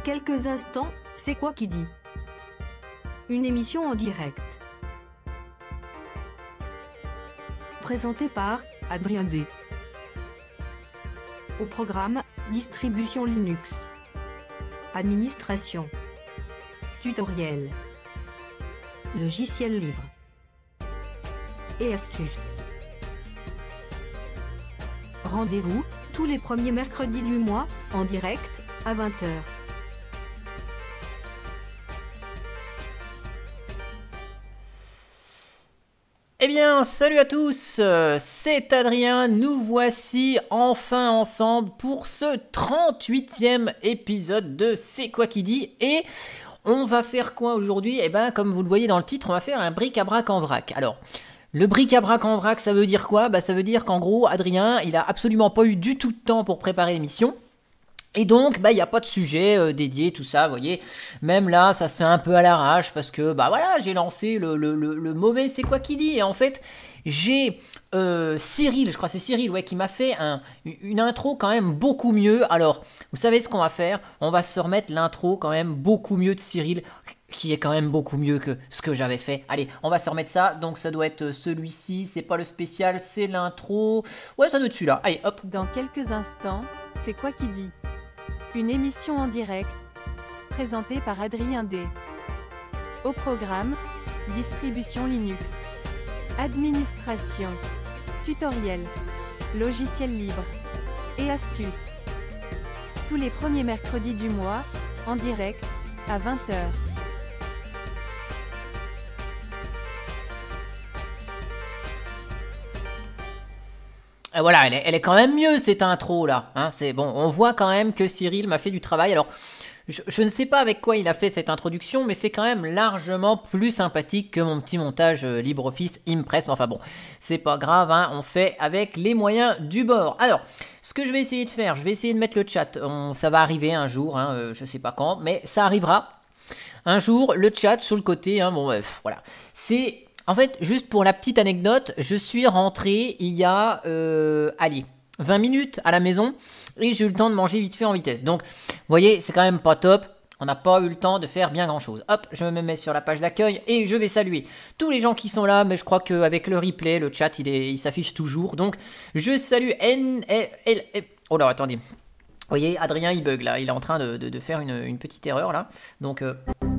quelques instants, c'est quoi qui dit Une émission en direct. Présentée par Adrien D. Au programme, distribution Linux. Administration. Tutoriel. Logiciel libre. Et astuces. Rendez-vous, tous les premiers mercredis du mois, en direct, à 20h. bien, salut à tous, euh, c'est Adrien, nous voici enfin ensemble pour ce 38e épisode de C'est quoi qui dit et on va faire quoi aujourd'hui Eh ben comme vous le voyez dans le titre, on va faire un bric-à-brac en vrac. Alors, le bric-à-brac en vrac, ça veut dire quoi Bah ça veut dire qu'en gros, Adrien, il a absolument pas eu du tout de temps pour préparer l'émission. Et donc, bah, il n'y a pas de sujet euh, dédié, tout ça, vous voyez. Même là, ça se fait un peu à l'arrache parce que, bah voilà, j'ai lancé le, mauvais c'est quoi qui dit. Et en fait, j'ai euh, Cyril, je crois que c'est Cyril, ouais, qui m'a fait un, une intro quand même beaucoup mieux. Alors, vous savez ce qu'on va faire On va se remettre l'intro quand même beaucoup mieux de Cyril qui est quand même beaucoup mieux que ce que j'avais fait. Allez, on va se remettre ça. Donc ça doit être euh, celui-ci, c'est pas le spécial, c'est l'intro. Ouais, ça doit être celui-là. Allez, hop. Dans quelques instants, c'est quoi qui dit une émission en direct, présentée par Adrien D. Au programme, distribution Linux, administration, tutoriel, logiciel libre et astuces. Tous les premiers mercredis du mois, en direct, à 20h. Eh, voilà, elle est, quand même mieux cette intro là. Hein, c'est bon, on voit quand même que Cyril m'a fait du travail. Alors, je, ne sais pas avec quoi il a fait cette introduction, mais c'est quand même largement plus sympathique que mon petit montage euh, LibreOffice Impress. Mais enfin bon, c'est pas grave, hein, on fait avec les moyens du bord. Alors, ce que je vais essayer de faire, je vais essayer de mettre le chat. ça va arriver un jour, hein, euh, je sais pas quand, mais ça arrivera. Un jour, le chat sur le côté, hein, bon, bref, voilà. C'est en fait, juste pour la petite anecdote, je suis rentré il y a, euh, allez, 20 minutes à la maison et j'ai eu le temps de manger vite fait en vitesse. Donc, vous voyez, c'est quand même pas top. On n'a pas eu le temps de faire bien grand chose. Hop, je me mets sur la page d'accueil et je vais saluer tous les gens qui sont là, mais je crois qu'avec le replay, le chat, il s'affiche toujours. Donc, je salue N. E, e. Oh là, attendez. Vous voyez, Adrien, il bug là. Il est en train de, faire une, petite erreur là. Donc. Euh,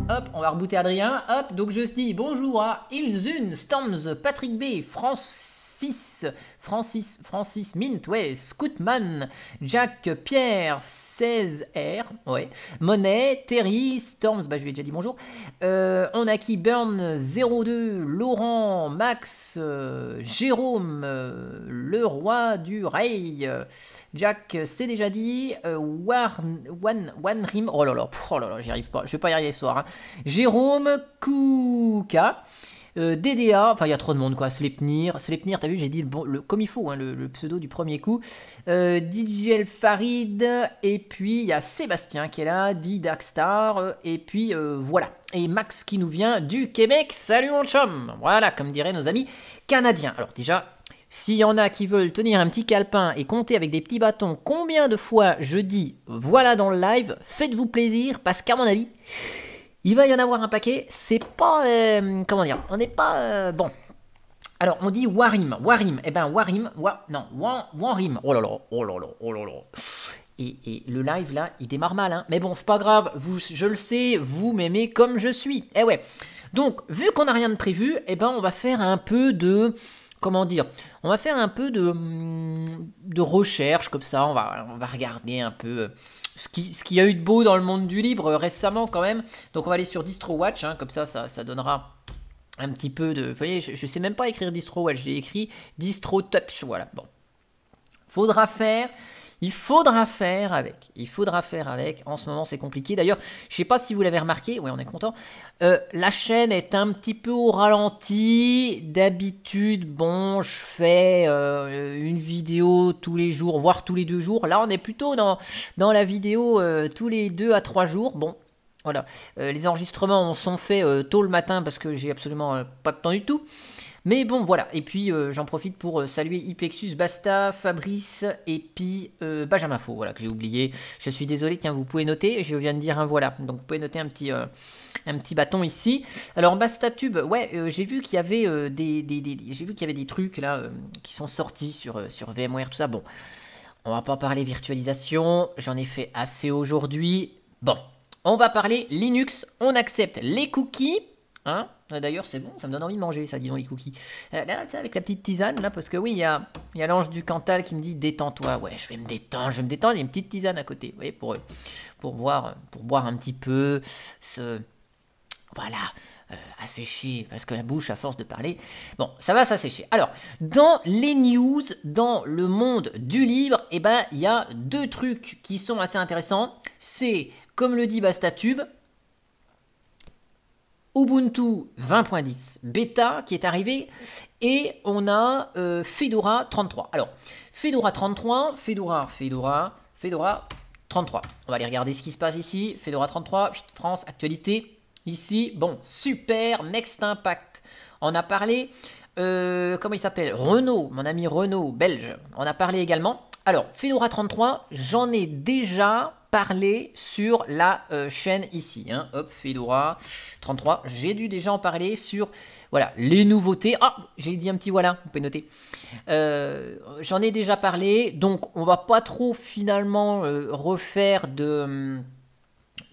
Hop, on va rebooter Adrien. Hop, donc je dis bonjour à Ilzun, Storms, Patrick B, Francis, Francis, Francis Mint, ouais, Scootman, Jack, Pierre, 16R, ouais, Monet, Terry, Storms, bah je lui ai déjà dit bonjour. Euh, on a qui Burn02, Laurent, Max, euh, Jérôme, euh, le roi du Ray. Jack, euh, c'est déjà dit. One, euh, Rim. Oh là là, oh j'y arrive pas. Je vais pas y arriver ce soir. Hein. Jérôme Kouka. Euh, DDA, enfin il y a trop de monde quoi, Slepnir, Slepnir, t'as vu, j'ai dit le, comme il faut, hein, le, pseudo du premier coup. DJ El Farid, et puis il y a Sébastien qui est là, D-Darkstar, et puis voilà. Et Max qui nous vient du Québec, salut mon chum Voilà, comme diraient nos amis canadiens. Alors déjà, s'il y en a qui veulent tenir un petit calepin et compter avec des petits bâtons combien de fois je dis voilà dans le live, faites-vous plaisir parce qu'à mon avis, il va y en avoir un paquet. C'est pas. Euh, comment dire On n'est pas. Euh, bon. Alors, on dit Warim. Warim. Eh ben, Warim. Wa, non, Warim. Oh là là, oh là là, oh là là. Et, le live là, il démarre mal. Hein. Mais bon, c'est pas grave. Vous, je le sais, vous m'aimez comme je suis. Eh ouais. Donc, vu qu'on n'a rien de prévu, eh ben, on va faire un peu de comment dire, on va faire un peu mm, de, recherche comme ça, on va, on va regarder un peu ce euh, qu'il ce qui y a eu de beau dans le monde du libre euh, récemment quand même. Donc on va aller sur DistroWatch, hein, comme ça, ça, ça donnera un petit peu de... Vous voyez, je, ne sais même pas écrire DistroWatch, j'ai écrit DistroTouch, voilà, bon. Faudra faire il faudra faire avec. Il faudra faire avec. En ce moment, c'est compliqué. D'ailleurs, je ne sais pas si vous l'avez remarqué. Oui, on est content. Euh, la chaîne est un petit peu au ralenti. D'habitude, bon, je fais euh, une vidéo tous les jours, voire tous les deux jours. Là, on est plutôt dans, dans la vidéo euh, tous les deux à trois jours. Bon, voilà. les enregistrements sont faits tôt le matin parce que j'ai absolument pas de temps du tout. Mais bon, voilà. Et puis, euh, j'en profite pour euh, saluer Iplexus, Basta, Fabrice et puis euh, Benjamin Faux, voilà, que j'ai oublié. Je suis désolé, tiens, vous pouvez noter. Je viens de dire un voilà. Donc, vous pouvez noter un petit, un petit bâton ici. Alors, Basta Tube, ouais, j'ai vu qu'il y avait des, y avait des trucs là qui sont sortis sur, sur VMware, tout ça. Bon, on va pas parler virtualisation. J'en ai fait assez aujourd'hui. Bon, on va parler Linux. On accepte les cookies. Hein euh, d'ailleurs, c'est bon, ça me donne envie de manger, ça, dit donc, les cookies. Euh, là, avec la petite tisane, là, parce que oui, il y a, l'ange du Cantal qui me dit détends-toi. Ouais, je vais me détendre, je vais me détendre. Il y a une petite tisane à côté, vous voyez, pour, pour, boire, pour boire un petit peu, ce Voilà, euh, assécher, parce que la bouche, à force de parler. Bon, ça va s'assécher. Alors, dans les news, dans le monde du livre, eh ben, il y a deux trucs qui sont assez intéressants. C'est, comme le dit Bastatube, Ubuntu 20.10 bêta qui est arrivé et on a euh, Fedora 33. Alors, Fedora 33, Fedora, Fedora, Fedora 33. On va aller regarder ce qui se passe ici. Fedora 33, France, actualité. Ici, bon, super, Next Impact. On a parlé, euh, comment il s'appelle Renault, mon ami Renault, belge. On a parlé également. Alors, Fedora 33, j'en ai déjà parler sur la euh, chaîne ici. Hein. Hop, Fedora 33. J'ai dû déjà en parler sur voilà les nouveautés. Ah, j'ai dit un petit voilà, vous pouvez noter. Euh, j'en ai déjà parlé, donc on va pas trop finalement euh, refaire de. Hum,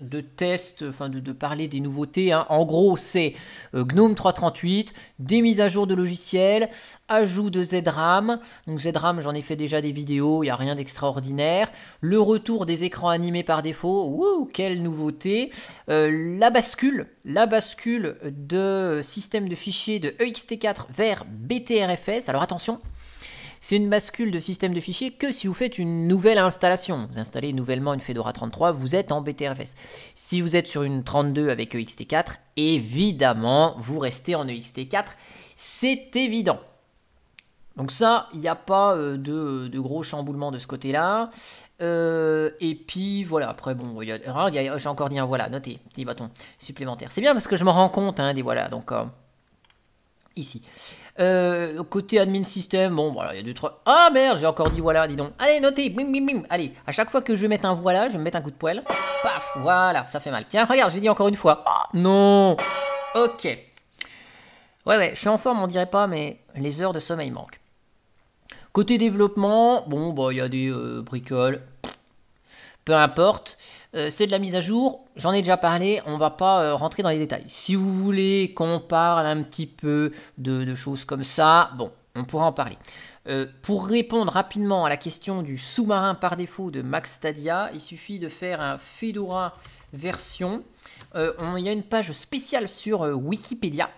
de test, enfin de, parler des nouveautés. Hein. En gros, c'est euh, GNOME 3.38, des mises à jour de logiciels, ajout de ZRAM. Donc ZRAM, j'en ai fait déjà des vidéos, il n'y a rien d'extraordinaire. Le retour des écrans animés par défaut, ouh, quelle nouveauté. Euh, la bascule, la bascule de système de fichiers de EXT4 vers BTRFS. Alors attention, c'est une bascule de système de fichiers que si vous faites une nouvelle installation. Vous installez nouvellement une Fedora 33, vous êtes en BTRFS. Si vous êtes sur une 32 avec EXT4, évidemment, vous restez en EXT4. C'est évident. Donc ça, il n'y a pas euh, de, gros chamboulement de ce côté-là. Euh, et puis voilà, après bon, hein, j'ai encore dit un voilà, notez, petit bâton supplémentaire. C'est bien parce que je m'en rends compte hein, des voilà, donc euh, ici. Euh, côté admin système, bon, voilà, il y a deux, trois. Ah merde, j'ai encore dit voilà, dis donc. Allez, notez, bim, bim, bim. Allez, à chaque fois que je vais mettre un voilà, je vais me mettre un coup de poêle. Paf, voilà, ça fait mal. Tiens, regarde, j'ai dit encore une fois. Ah, non Ok. Ouais, ouais, je suis en forme, on dirait pas, mais les heures de sommeil manquent. Côté développement, bon, bah, il y a des euh, bricoles. Peu importe. Euh, c'est de la mise à jour, j'en ai déjà parlé, on va pas euh, rentrer dans les détails. Si vous voulez qu'on parle un petit peu de, choses comme ça, bon, on pourra en parler. Euh, pour répondre rapidement à la question du sous-marin par défaut de Max Stadia, il suffit de faire un Fedora version. il y a une page spéciale sur Wikipédia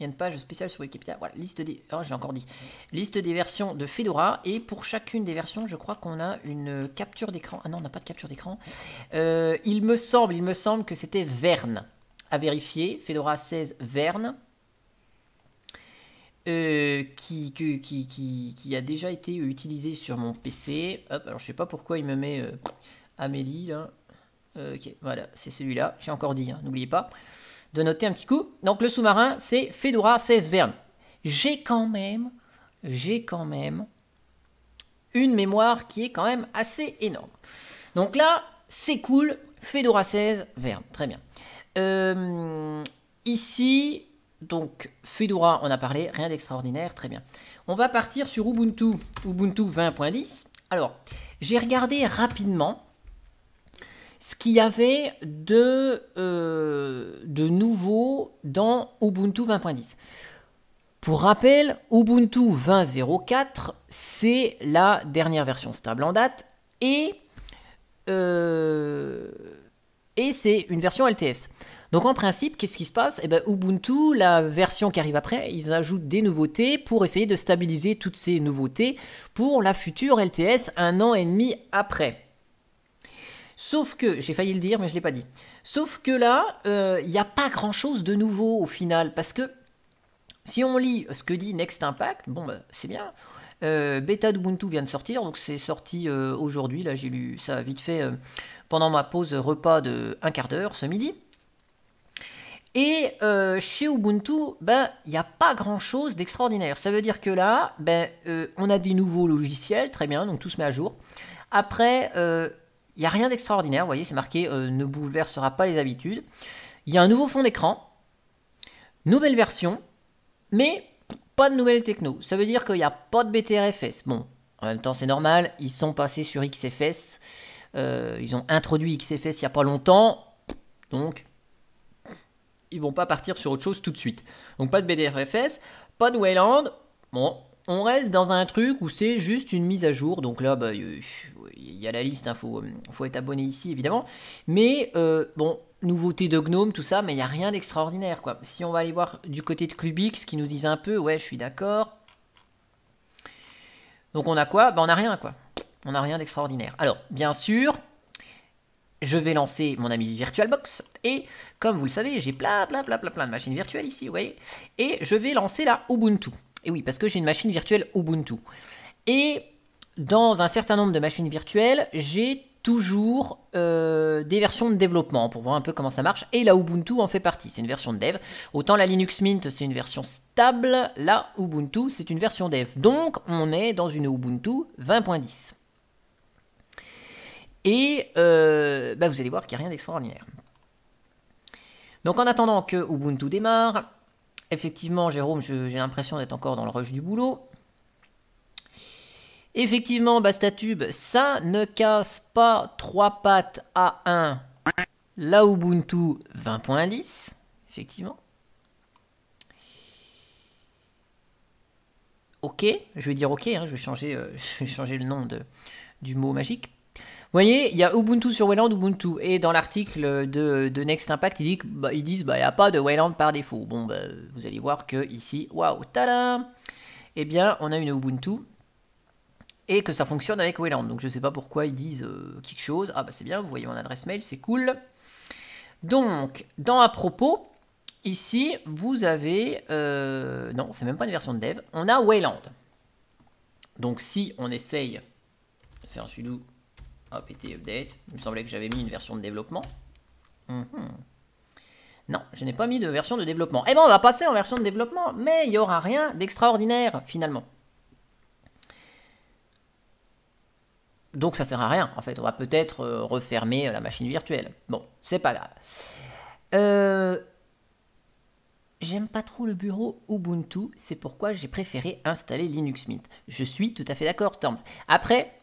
il y a une page spéciale sur Wikipédia. Voilà, liste des. Oh, j'ai encore dit. Liste des versions de Fedora. Et pour chacune des versions, je crois qu'on a une capture d'écran. Ah non, on n'a pas de capture d'écran. Euh, il me semble, il me semble que c'était Verne. À vérifier. Fedora 16 Verne. Euh, qui, qui, a déjà été utilisé sur mon PC. Hop, alors je sais pas pourquoi il me met euh, Amélie ok, voilà, c'est celui-là. J'ai encore dit, hein, n'oubliez pas de noter un petit coup. Donc le sous-marin, c'est Fedora 16 Verne, J'ai quand même, j'ai quand même une mémoire qui est quand même assez énorme. Donc là, c'est cool, Fedora 16, Verne, très bien. Euh, ici, donc Fedora, on a parlé, rien d'extraordinaire, très bien. On va partir sur Ubuntu, Ubuntu 20.10. Alors, j'ai regardé rapidement ce qu'il y avait de, euh, nouveau dans Ubuntu 20.10. Pour rappel, Ubuntu 20.04, c'est la dernière version stable en date et, euh, c'est une version LTS. Donc en principe, qu'est-ce qui se passe eh ben, Ubuntu, la version qui arrive après, ils ajoutent des nouveautés pour essayer de stabiliser toutes ces nouveautés pour la future LTS un an et demi après. Sauf que, j'ai failli le dire, mais je ne l'ai pas dit. Sauf que là, il euh, n'y a pas grand-chose de nouveau au final, parce que si on lit ce que dit Next Impact, bon, bah, c'est bien. Euh, bêta d'Ubuntu vient de sortir, donc c'est sorti euh, aujourd'hui. Là, j'ai lu ça vite fait euh, pendant ma pause repas de un quart d'heure ce midi. Et chez Ubuntu, ben il n'y a pas grand chose d'extraordinaire. Ça veut dire que là, ben on a des nouveaux logiciels, très bien, donc tout se met à jour. Après, il n'y a rien d'extraordinaire, vous voyez, c'est marqué euh, ne bouleversera pas les habitudes. Il y a un nouveau fond d'écran, nouvelle version, mais pas de nouvelles techno. Ça veut dire qu'il n'y a pas de BTRFS. Bon, en même temps, c'est normal, ils sont passés sur XFS. Euh, ils ont introduit XFS il n'y a pas longtemps. Donc, ils vont pas partir sur autre chose tout de suite. Donc, pas de BTRFS, pas de Wayland. Bon, on reste dans un truc où c'est juste une mise à jour. Donc là, bah, euh, il y a la liste, il hein, euh, faut, être abonné ici évidemment. Mais euh, bon, nouveauté de Gnome, tout ça, mais il n'y a rien d'extraordinaire quoi. Si on va aller voir du côté de Clubix, qui nous disent un peu, ouais, je suis d'accord. Donc on a quoi bah, On n'a rien quoi. On n'a rien d'extraordinaire. Alors, bien sûr, je vais lancer mon ami VirtualBox et comme vous le savez, j'ai plein plein plein plein plein de machines virtuelles ici, vous voyez, et je vais lancer la Ubuntu. Et oui, parce que j'ai une machine virtuelle Ubuntu. Et dans un certain nombre de machines virtuelles, j'ai toujours euh, des versions de développement pour voir un peu comment ça marche. Et la Ubuntu en fait partie. C'est une version de dev. Autant la Linux Mint, c'est une version stable. La Ubuntu, c'est une version dev. Donc, on est dans une Ubuntu 20.10. Et euh, bah vous allez voir qu'il n'y a rien d'extraordinaire. Donc en attendant que Ubuntu démarre, Effectivement, Jérôme, j'ai l'impression d'être encore dans le rush du boulot. Effectivement, Bastatube, ça ne casse pas trois pattes à un. La Ubuntu 20.10, effectivement. Ok, je vais dire ok, hein, je, vais changer, euh, je, changer, le nom de, du mot magique voyez, il y a Ubuntu sur Wayland, Ubuntu. Et dans l'article de, Next Impact, ils disent qu'il bah, bah, n'y a pas de Wayland par défaut. Bon, bah, vous allez voir que ici, waouh, tada Eh bien, on a une Ubuntu et que ça fonctionne avec Wayland. Donc je ne sais pas pourquoi ils disent euh, quelque chose. Ah bah c'est bien, vous voyez mon adresse mail, c'est cool. Donc, dans à propos, ici, vous avez... Non, euh, non, c'est même pas une version de dev. On a Wayland. Donc si on essaye de faire un sudo Hop, été update. Il me semblait que j'avais mis une version de développement. Mhm. Non, je n'ai pas mis de version de développement. Eh ben, on va passer en version de développement, mais il n'y aura rien d'extraordinaire, finalement. Donc ça sert à rien, en fait. On va peut-être euh, refermer euh, la machine virtuelle. Bon, c'est pas grave. Euh... J'aime pas trop le bureau Ubuntu, c'est pourquoi j'ai préféré installer Linux Mint. Je suis tout à fait d'accord, Storms. Après,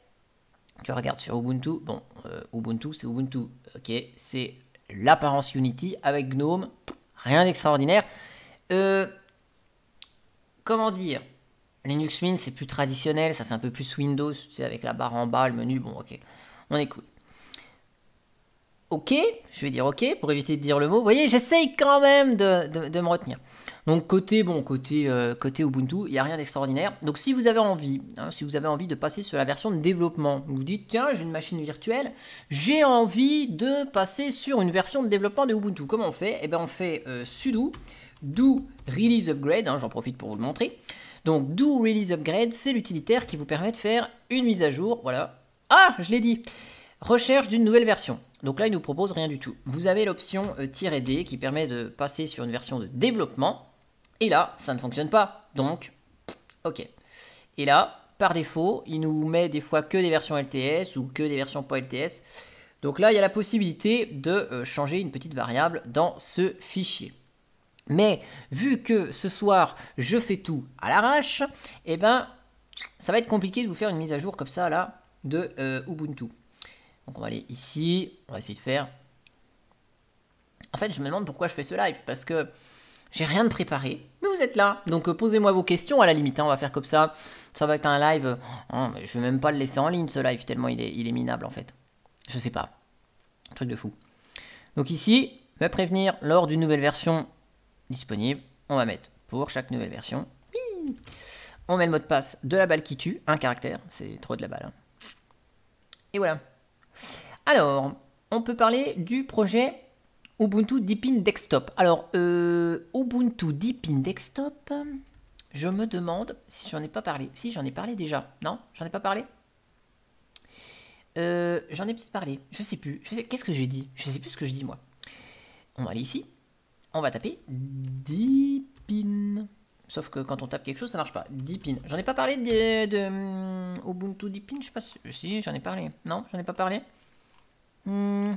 tu regardes sur Ubuntu, bon, euh, Ubuntu, c'est Ubuntu, ok, c'est l'apparence Unity avec GNOME, rien d'extraordinaire. Euh, comment dire Linux Mint, c'est plus traditionnel, ça fait un peu plus Windows, tu sais, avec la barre en bas, le menu, bon, ok, on écoute. Ok, je vais dire ok pour éviter de dire le mot. Vous voyez, j'essaye quand même de me retenir. Donc côté bon côté euh, côté Ubuntu, il n'y a rien d'extraordinaire. Donc si vous avez envie, hein, si vous avez envie de passer sur la version de développement, vous dites tiens j'ai une machine virtuelle, j'ai envie de passer sur une version de développement de Ubuntu. Comment on fait Eh bien on fait euh, sudo do release upgrade. Hein, j'en profite pour vous le montrer. Donc do release upgrade, c'est l'utilitaire qui vous permet de faire une mise à jour. Voilà. Ah je l'ai dit. Recherche d'une nouvelle version. Donc là, il nous propose rien du tout. Vous avez l'option euh, "-d" qui permet de passer sur une version de développement. Et là, ça ne fonctionne pas. Donc, ok. Et là, par défaut, il nous met des fois que des versions LTS ou que des versions pas LTS. Donc là, il y a la possibilité de euh, changer une petite variable dans ce fichier. Mais vu que ce soir, je fais tout à l'arrache, eh ben, ça va être compliqué de vous faire une mise à jour comme ça, là, de euh, Ubuntu. Donc on va aller ici, on va essayer de faire... En fait, je me demande pourquoi je fais ce live, parce que j'ai rien de préparé, mais vous êtes là. Donc euh, posez-moi vos questions à la limite, hein, on va faire comme ça. Ça va être un live. Oh, je vais même pas le laisser en ligne ce live, tellement il est, il est minable en fait. Je sais pas. truc de fou. Donc ici, va prévenir lors d'une nouvelle version disponible. On va mettre pour chaque nouvelle version. On met le mot de passe de la balle qui tue, un caractère, c'est trop de la balle. Hein. Et voilà. Alors, on peut parler du projet Ubuntu Deepin Desktop. Alors, euh, Ubuntu Deepin Desktop, je me demande si j'en ai pas parlé. Si, j'en ai parlé déjà. Non J'en ai pas parlé euh, J'en ai peut-être parlé. Je sais plus. Qu'est-ce que j'ai dit Je sais plus ce que je dis, moi. On va aller ici. On va taper Deepin. Sauf que quand on tape quelque chose, ça marche pas. Deepin. J'en ai pas parlé de, hum, Ubuntu Deepin Je sais pas si. j'en ai parlé. Non J'en ai pas parlé hum.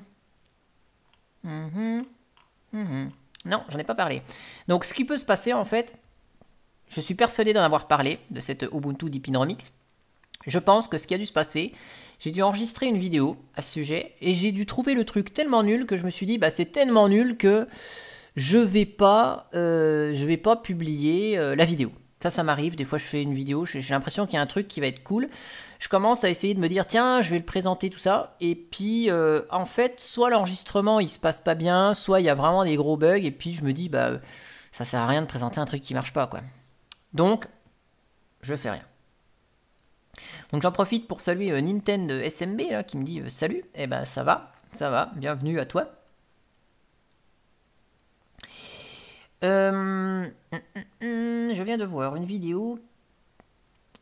Mhm. Mhm. Non, j'en ai pas parlé. Donc ce qui peut se passer en fait, je suis persuadé d'en avoir parlé, de cette Ubuntu Deepin Je pense que ce qui a dû se passer, j'ai dû enregistrer une vidéo à ce sujet et j'ai dû trouver le truc tellement nul que je me suis dit bah, c'est tellement nul que je vais pas euh, je vais pas publier euh, la vidéo. Ça, ça m'arrive. Des fois, je fais une vidéo, j'ai l'impression qu'il y a un truc qui va être cool. Je commence à essayer de me dire, tiens, je vais le présenter, tout ça. Et puis, euh, en fait, soit l'enregistrement, il se passe pas bien, soit il y a vraiment des gros bugs. Et puis, je me dis, bah, ça sert à rien de présenter un truc qui marche pas, quoi. Donc, je fais rien. Donc, j'en profite pour saluer euh, Nintendo SMB, hein, qui me dit, euh, salut, et eh ben, ça va, ça va, bienvenue à toi. Euh, hum, hum, hum, je viens de voir une vidéo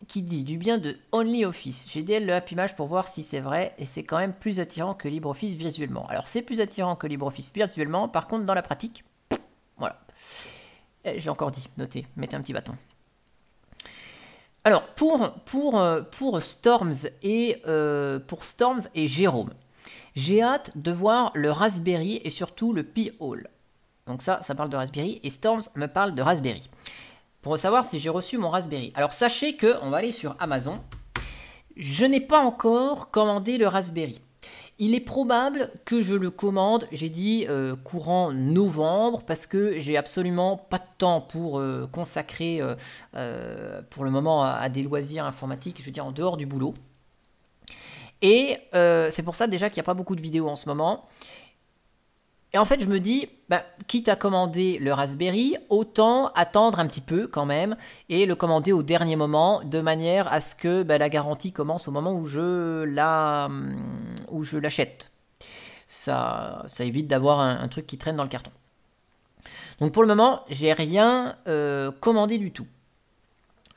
qui dit du bien de OnlyOffice. J'ai DL le app Image pour voir si c'est vrai et c'est quand même plus attirant que LibreOffice visuellement. Alors c'est plus attirant que LibreOffice visuellement, par contre dans la pratique, voilà. Eh, j'ai encore dit, notez, mettez un petit bâton. Alors pour, pour, euh, pour Storms et euh, pour Storms et Jérôme, j'ai hâte de voir le Raspberry et surtout le p hole donc ça, ça parle de Raspberry. Et Storms me parle de Raspberry. Pour savoir si j'ai reçu mon Raspberry. Alors sachez que on va aller sur Amazon. Je n'ai pas encore commandé le Raspberry. Il est probable que je le commande, j'ai dit euh, courant novembre, parce que j'ai absolument pas de temps pour euh, consacrer euh, pour le moment à, des loisirs informatiques, je veux dire en dehors du boulot. Et c'est pour ça déjà qu'il n'y a pas beaucoup de vidéos en ce moment. Et en fait, je me dis, bah, quitte à commander le Raspberry, autant attendre un petit peu quand même et le commander au dernier moment, de manière à ce que bah, la garantie commence au moment où je la, hum, l'achète. Ça, ça évite d'avoir un, truc qui traîne dans le carton. Donc pour le moment, j'ai rien euh, commandé du tout.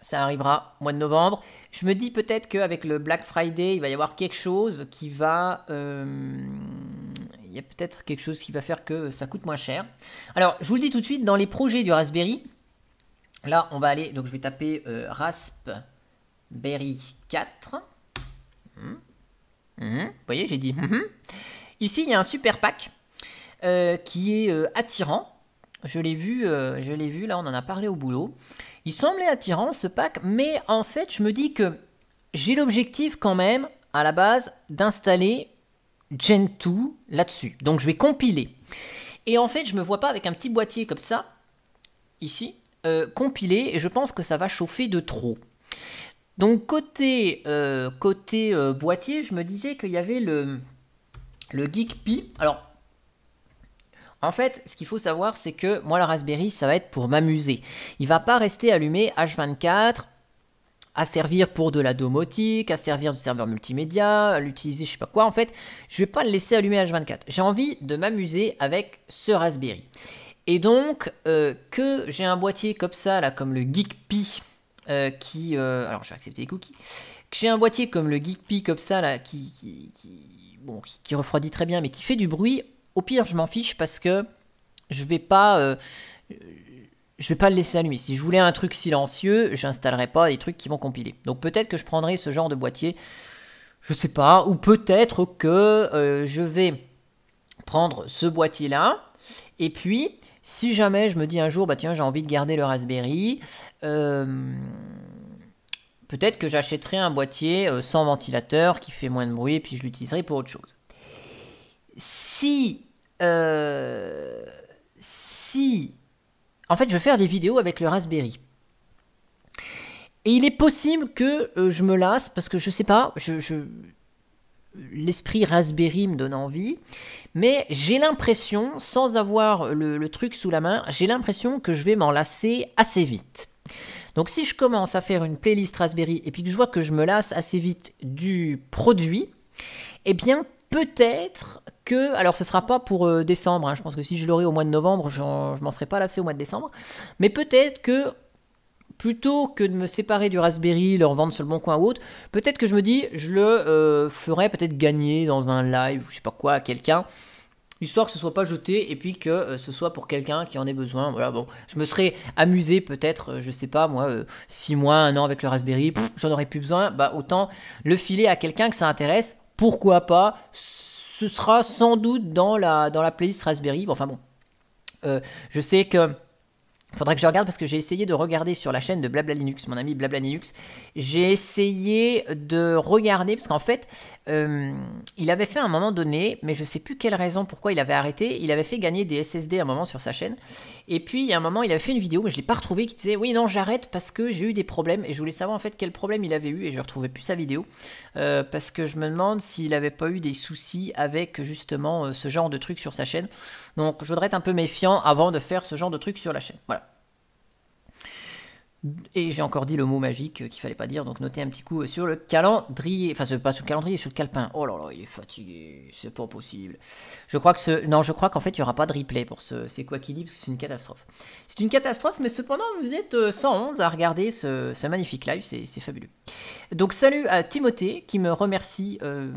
Ça arrivera au mois de novembre. Je me dis peut-être qu'avec le Black Friday, il va y avoir quelque chose qui va... Euh, il y a peut-être quelque chose qui va faire que ça coûte moins cher. Alors, je vous le dis tout de suite, dans les projets du Raspberry, là, on va aller... Donc, je vais taper euh, Raspberry 4. Hum, hum, vous voyez, j'ai dit... Hum, Ici, il y a un super pack euh, qui est attirant. Je l'ai vu, je l'ai vu, là, on en a parlé au boulot. Il semblait attirant ce pack, mais en fait, je me dis que j'ai l'objectif quand même, à la base, d'installer Gen 2 là-dessus. Donc je vais compiler. Et en fait, je me vois pas avec un petit boîtier comme ça, ici, euh, compiler, et je pense que ça va chauffer de trop. Donc côté, euh, côté euh, boîtier, je me disais qu'il y avait le, le GeekPi. Alors, en fait, ce qu'il faut savoir, c'est que moi, la Raspberry, ça va être pour m'amuser. Il va pas rester allumé H24 à servir pour de la domotique, à servir du serveur multimédia, à l'utiliser je sais pas quoi. En fait, je vais pas le laisser allumer H24. J'ai envie de m'amuser avec ce Raspberry. Et donc, euh, que j'ai un boîtier comme ça, là, comme le GeekPi, euh, qui... Euh, alors, je vais accepter les cookies. Que j'ai un boîtier comme le GeekPi, comme ça, là, qui, qui bon, qui refroidit très bien, mais qui fait du bruit, au pire, je m'en fiche parce que je vais pas. Euh, je vais pas le laisser à allumer. Si je voulais un truc silencieux, j'installerais pas des trucs qui vont compiler. Donc peut-être que je prendrai ce genre de boîtier, je sais pas, ou peut-être que euh, je vais prendre ce boîtier là, et puis si jamais je me dis un jour, bah tiens, j'ai envie de garder le Raspberry, euh, peut-être que j'achèterai un boîtier sans ventilateur qui fait moins de bruit, et puis je l'utiliserai pour autre chose. Si euh, si... En fait, je vais faire des vidéos avec le Raspberry. Et il est possible que euh, je me lasse, parce que je sais pas, je, l'esprit Raspberry me donne envie, mais j'ai l'impression, sans avoir le, truc sous la main, j'ai l'impression que je vais m'en lasser assez vite. Donc si je commence à faire une playlist Raspberry et puis que je vois que je me lasse assez vite du produit, eh bien peut-être alors ce sera pas pour euh, décembre, hein. je pense que si je l'aurai au mois de novembre, je m'en serais pas lassé au mois de décembre, mais peut-être que plutôt que de me séparer du Raspberry, le revendre sur le bon coin ou autre, peut-être que je me dis, je le ferais euh, ferai peut-être gagner dans un live je sais pas quoi à quelqu'un, histoire que ce soit pas jeté et puis que euh, ce soit pour quelqu'un qui en ait besoin. Voilà, bon, je me serais amusé peut-être, je sais pas moi, 6 mois, un an avec le Raspberry, j'en aurais plus besoin, bah autant le filer à quelqu'un que ça intéresse, pourquoi pas ce sera sans doute dans la, dans la playlist Raspberry. Bon, enfin bon, euh, je sais que. Faudrait que je regarde parce que j'ai essayé de regarder sur la chaîne de Blabla Linux, mon ami Blabla Linux. J'ai essayé de regarder parce qu'en fait, euh, il avait fait un moment donné, mais je ne sais plus quelle raison pourquoi il avait arrêté, il avait fait gagner des SSD à un moment sur sa chaîne. Et puis, à un moment, il avait fait une vidéo, mais je l'ai pas retrouvée, qui disait Oui, non, j'arrête parce que j'ai eu des problèmes. Et je voulais savoir en fait quel problème il avait eu, et je retrouvais plus sa vidéo. Euh, parce que je me demande s'il n'avait pas eu des soucis avec justement euh, ce genre de truc sur sa chaîne. Donc, je voudrais être un peu méfiant avant de faire ce genre de truc sur la chaîne. Voilà. Et j'ai encore dit le mot magique qu'il fallait pas dire, donc notez un petit coup sur le calendrier. Enfin, pas sur le calendrier, sur le calepin. Oh là là, il est fatigué, c'est pas possible. Je crois que ce... Non, je crois qu'en fait, il n'y aura pas de replay pour ce. C'est quoi qui dit Parce que c'est une catastrophe. C'est une catastrophe, mais cependant, vous êtes 111 euh, à regarder ce, magnifique live, c'est fabuleux. Donc, salut à Timothée qui me remercie euh,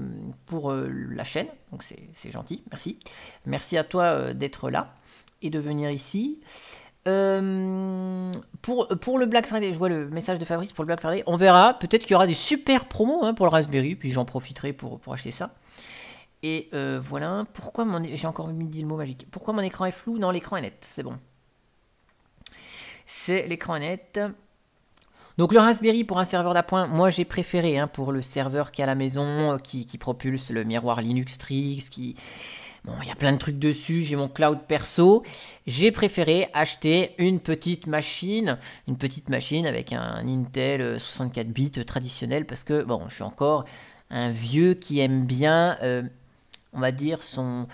pour euh, la chaîne, donc c'est gentil, merci. Merci à toi d'être là et de venir ici. Euh, pour, pour le Black Friday, je vois le message de Fabrice pour le Black Friday. On verra, peut-être qu'il y aura des super promos hein, pour le Raspberry, puis j'en profiterai pour, acheter ça. Et euh, voilà, pourquoi mon... J'ai encore le mot magique. Pourquoi mon écran est flou Non, l'écran est net, c'est bon. C'est l'écran net. Donc le Raspberry pour un serveur d'appoint, moi j'ai préféré hein, pour le serveur qui est à la maison, euh, qui, qui propulse le miroir Linux Trix, qui, Bon, il y a plein de trucs dessus, j'ai mon cloud perso. J'ai préféré acheter une petite machine, une petite machine avec un Intel 64 bits traditionnel parce que, bon, je suis encore un vieux qui aime bien, euh, on va dire, son.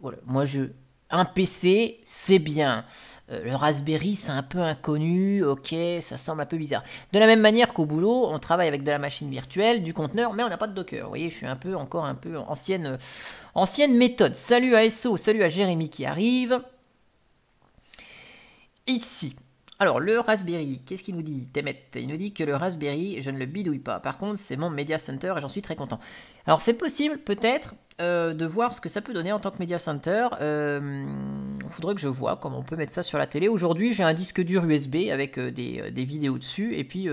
voilà, moi, je, un PC, c'est bien. Euh, le Raspberry, c'est un peu inconnu, ok, ça semble un peu bizarre. De la même manière qu'au boulot, on travaille avec de la machine virtuelle, du conteneur, mais on n'a pas de Docker. Vous voyez, je suis un peu encore un peu ancienne, euh, Ancienne méthode. Salut à SO, salut à Jérémy qui arrive. Ici. Alors, le Raspberry, qu'est-ce qu'il nous dit Temet, il nous dit que le Raspberry, je ne le bidouille pas. Par contre, c'est mon Media Center et j'en suis très content. Alors, c'est possible, peut-être, euh, de voir ce que ça peut donner en tant que Media Center. Il euh, faudrait que je vois comment on peut mettre ça sur la télé. Aujourd'hui, j'ai un disque dur USB avec euh, des, vidéos dessus et puis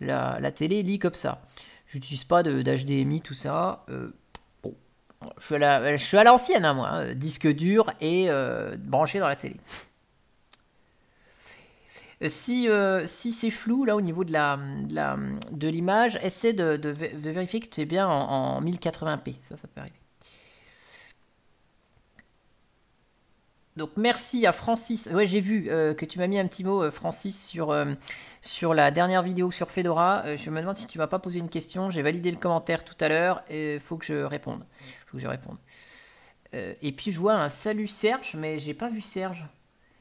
la, télé lit comme ça. J'utilise pas d'HDMI, tout ça. Je suis à l'ancienne, hein, moi. Hein, disque dur et euh, branché dans la télé. Si, euh, si c'est flou là au niveau de la de l'image, essaie de, vérifier que tu es bien en, en 1080p. Ça, ça peut arriver. Donc merci à Francis. Ouais, j'ai vu euh, que tu m'as mis un petit mot, euh, Francis, sur, euh, sur la dernière vidéo sur Fedora. je me demande si tu m'as pas posé une question. J'ai validé le commentaire tout à l'heure et faut que je réponde. Faut que je réponde. et puis je vois un salut Serge, mais j'ai pas vu Serge.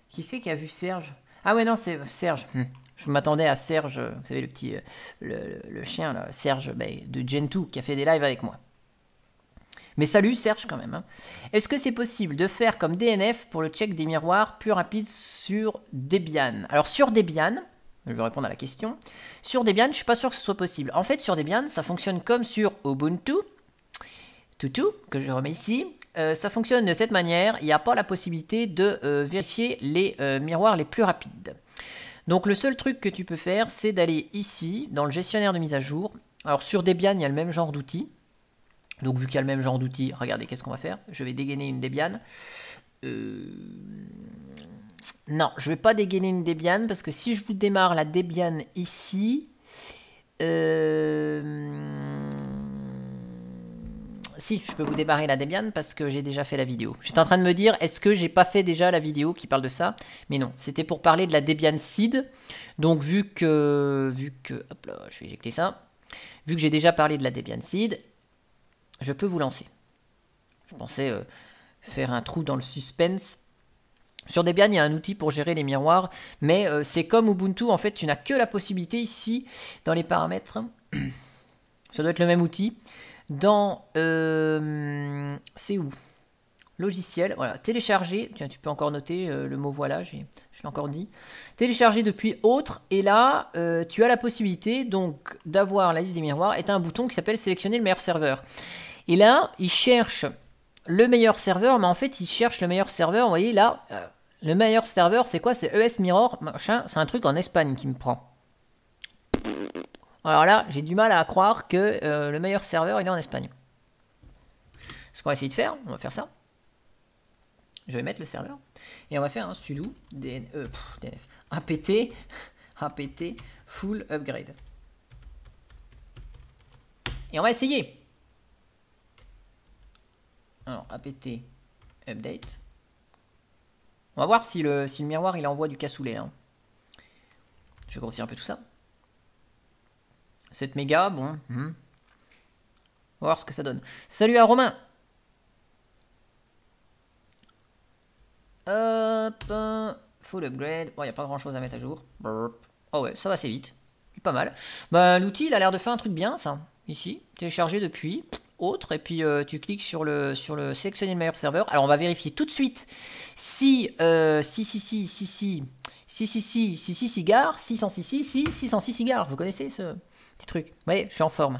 Qui c'est qui a vu Serge Ah ouais non, c'est Serge. Hmm. Je m'attendais à Serge, vous savez le petit le, chien là, Serge ben, de Gentoo qui a fait des lives avec moi. Mais salut Serge quand même. Hein. Est-ce que c'est possible de faire comme DNF pour le check des miroirs plus rapides sur Debian Alors sur Debian, je vais répondre à la question. Sur Debian, je suis pas sûr que ce soit possible. En fait, sur Debian, ça fonctionne comme sur Ubuntu, Tutu, que je remets ici. Euh, ça fonctionne de cette manière. Il n'y a pas la possibilité de euh, vérifier les euh, miroirs les plus rapides. Donc le seul truc que tu peux faire, c'est d'aller ici, dans le gestionnaire de mise à jour. Alors sur Debian, il y a le même genre d'outils. Donc vu qu'il y a le même genre d'outil, regardez, qu'est-ce qu'on va faire Je vais dégainer une Debian. Euh, non, je ne vais pas dégainer une Debian, parce que si je vous démarre la Debian ici, euh, Si, je peux vous démarrer la Debian parce que j'ai déjà fait la vidéo. J'étais en train de me dire, est-ce que j'ai pas fait déjà la vidéo qui parle de ça Mais non, c'était pour parler de la Debian Seed. Donc vu que... Vu que... Hop là, je vais éjecter ça. Vu que j'ai déjà parlé de la Debian Seed, je peux vous lancer. Je pensais euh, faire un trou dans le suspense. Sur Debian, il y a un outil pour gérer les miroirs, mais euh, c'est comme Ubuntu, en fait, tu n'as que la possibilité ici, dans les paramètres, ça doit être le même outil, dans... Euh, c'est où Logiciel, voilà, télécharger, tiens, tu peux encore noter le mot voilà, l'ai encore dit, télécharger depuis autre, et là, tu as la possibilité donc d'avoir la liste des miroirs, et tu as un bouton qui s'appelle sélectionner le meilleur serveur. Et là, il cherche le meilleur serveur, mais en fait, il cherche le meilleur serveur. Vous voyez là, euh, le meilleur serveur, c'est quoi C'est ES Mirror, machin. C'est un truc en Espagne qui me prend. Alors là, j'ai du mal à croire que euh, le meilleur serveur, il est en Espagne. Ce qu'on va essayer de faire, on va faire ça. Je vais mettre le serveur. Et on va faire un sudo DNF, APT, APT full upgrade. Et on va essayer. Alors, apt update. On va voir si le, si le miroir il envoie du cassoulet. Hein. Je vais grossir un peu tout ça. 7 méga, bon. Mhm. On va voir ce que ça donne. Salut à Romain Hop, euh, full upgrade. Bon, il n'y a pas grand chose à mettre à jour. Oh ouais, ça va assez vite. Pas mal. Bah, l'outil, il a l'air de faire un truc bien, ça. Ici, téléchargé depuis et puis tu cliques sur le, sur le sélectionner le meilleur serveur. Alors on va vérifier tout de suite si, euh, si, si, si, si, si, si, si, si, si, si, cigare, si si, si, si cigares. Vous connaissez ce petit truc Oui, je suis en forme.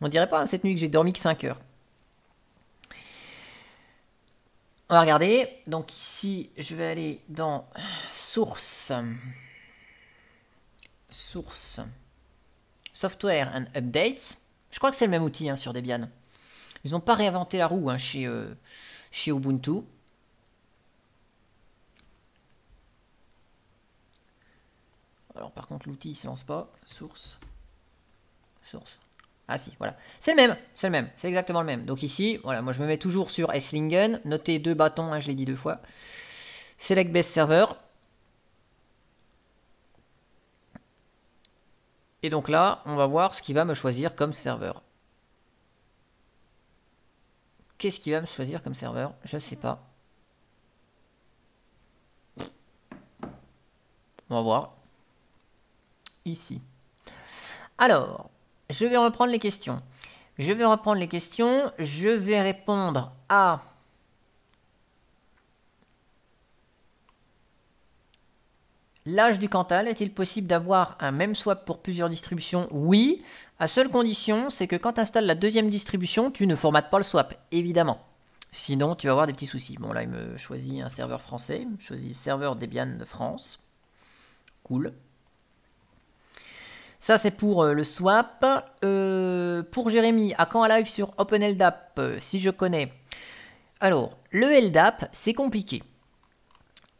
On dirait pas cette nuit que j'ai dormi que 5 heures. On va regarder. Donc ici, je vais aller dans source. Source. Software and Updates. Je crois que c'est le même outil hein, sur Debian. Ils n'ont pas réinventé la roue hein, chez, euh, chez Ubuntu. Alors par contre l'outil il se lance pas. Source. Source. Ah si, voilà. C'est le même, c'est le même, c'est exactement le même. Donc ici, voilà, moi je me mets toujours sur Slingen, Notez deux bâtons, hein, je l'ai dit deux fois. Select best server, Et donc là, on va voir ce qu'il va me choisir comme serveur. Qu'est-ce qu'il va me choisir comme serveur Je sais pas. On va voir. Ici. Alors, je vais reprendre les questions. Je vais reprendre les questions. Je vais répondre à L'âge du Cantal, est-il possible d'avoir un même swap pour plusieurs distributions Oui, à seule condition, c'est que quand tu installes la deuxième distribution, tu ne formates pas le swap, évidemment. Sinon, tu vas avoir des petits soucis. Bon, là, il me choisit un serveur français, il me serveur Debian de France. Cool. Ça, c'est pour euh, le swap. Euh, pour Jérémy, à quand un live sur OpenLDAP, euh, si je connais Alors, le LDAP, c'est compliqué.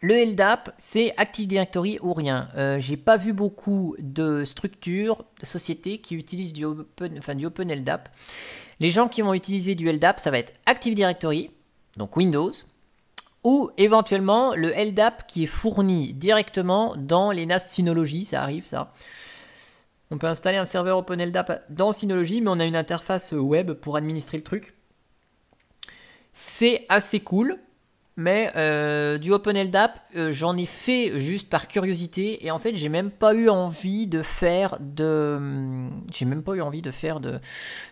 Le LDAP, c'est Active Directory ou rien. Euh, Je n'ai pas vu beaucoup de structures, de sociétés qui utilisent du Open, du open LDAP. Les gens qui vont utiliser du LDAP, ça va être Active Directory, donc Windows, ou éventuellement le LDAP qui est fourni directement dans les NAS Synology, ça arrive ça. On peut installer un serveur Open LDAP dans Synology, mais on a une interface web pour administrer le truc. C'est assez cool. Mais euh, du OpenLDAP, euh, j'en ai fait juste par curiosité et en fait, j'ai même pas eu envie de faire de, hum, j'ai même pas eu envie de faire de,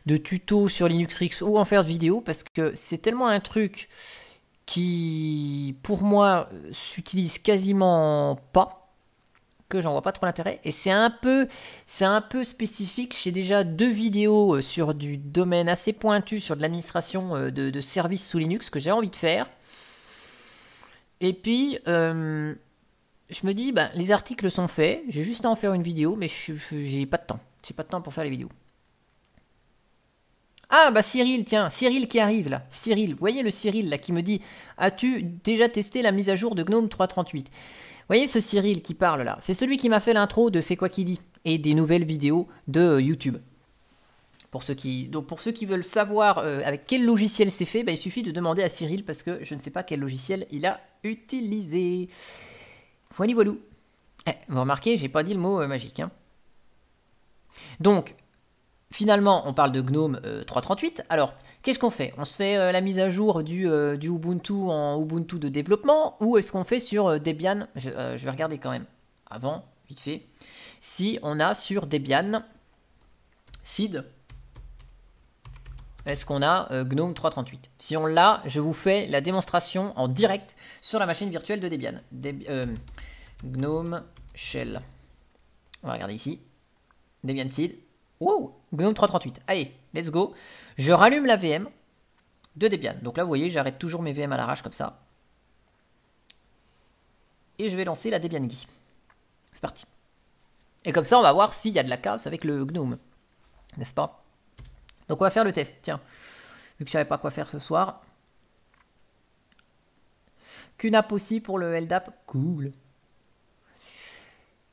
de tuto sur Linux Rix ou en faire de vidéo parce que c'est tellement un truc qui, pour moi, s'utilise quasiment pas que j'en vois pas trop l'intérêt et c'est un peu c'est un peu spécifique j'ai déjà deux vidéos euh, sur du domaine assez pointu sur de l'administration de, de services sous Linux que j'ai envie de faire et puis, euh, je me dis, bah, les articles sont faits, j'ai juste à en faire une vidéo, mais je j'ai pas de temps. J'ai pas de temps pour faire les vidéos. Ah bah Cyril, tiens, Cyril qui arrive là. Cyril, vous voyez le Cyril là qui me dit As-tu déjà testé la mise à jour de GNOME 3.38 Voyez ce Cyril qui parle là, c'est celui qui m'a fait l'intro de C'est quoi qui dit et des nouvelles vidéos de euh, YouTube. Pour ceux qui, donc pour ceux qui veulent savoir euh, avec quel logiciel c'est fait, bah, il suffit de demander à Cyril parce que je ne sais pas quel logiciel il a Utiliser Voilà, eh, vous remarquez, j'ai pas dit le mot euh, magique. Hein. Donc, finalement, on parle de GNOME 3.38. Euh, Alors, qu'est-ce qu'on fait On se fait euh, la mise à jour du, du, Ubuntu en Ubuntu de développement ou est-ce qu'on fait sur Debian je, je, vais regarder quand même avant, vite fait. Si on a sur Debian SID est-ce qu'on a euh, GNOME 338. Si on l'a, je vous fais la démonstration en direct sur la machine virtuelle de Debian. Euh, GNOME Shell. On va regarder ici. Debian Seed. Wow GNOME 338. Allez, let's go. Je rallume la VM de Debian. Donc là, vous voyez, j'arrête toujours mes VM à l'arrache comme ça. Et je vais lancer la Debian Gui. C'est parti. Et comme ça, on va voir s'il y a de la case avec le GNOME. N'est-ce pas donc on va faire le test, tiens. Vu que je savais pas quoi faire ce soir. app aussi pour le LDAP, cool.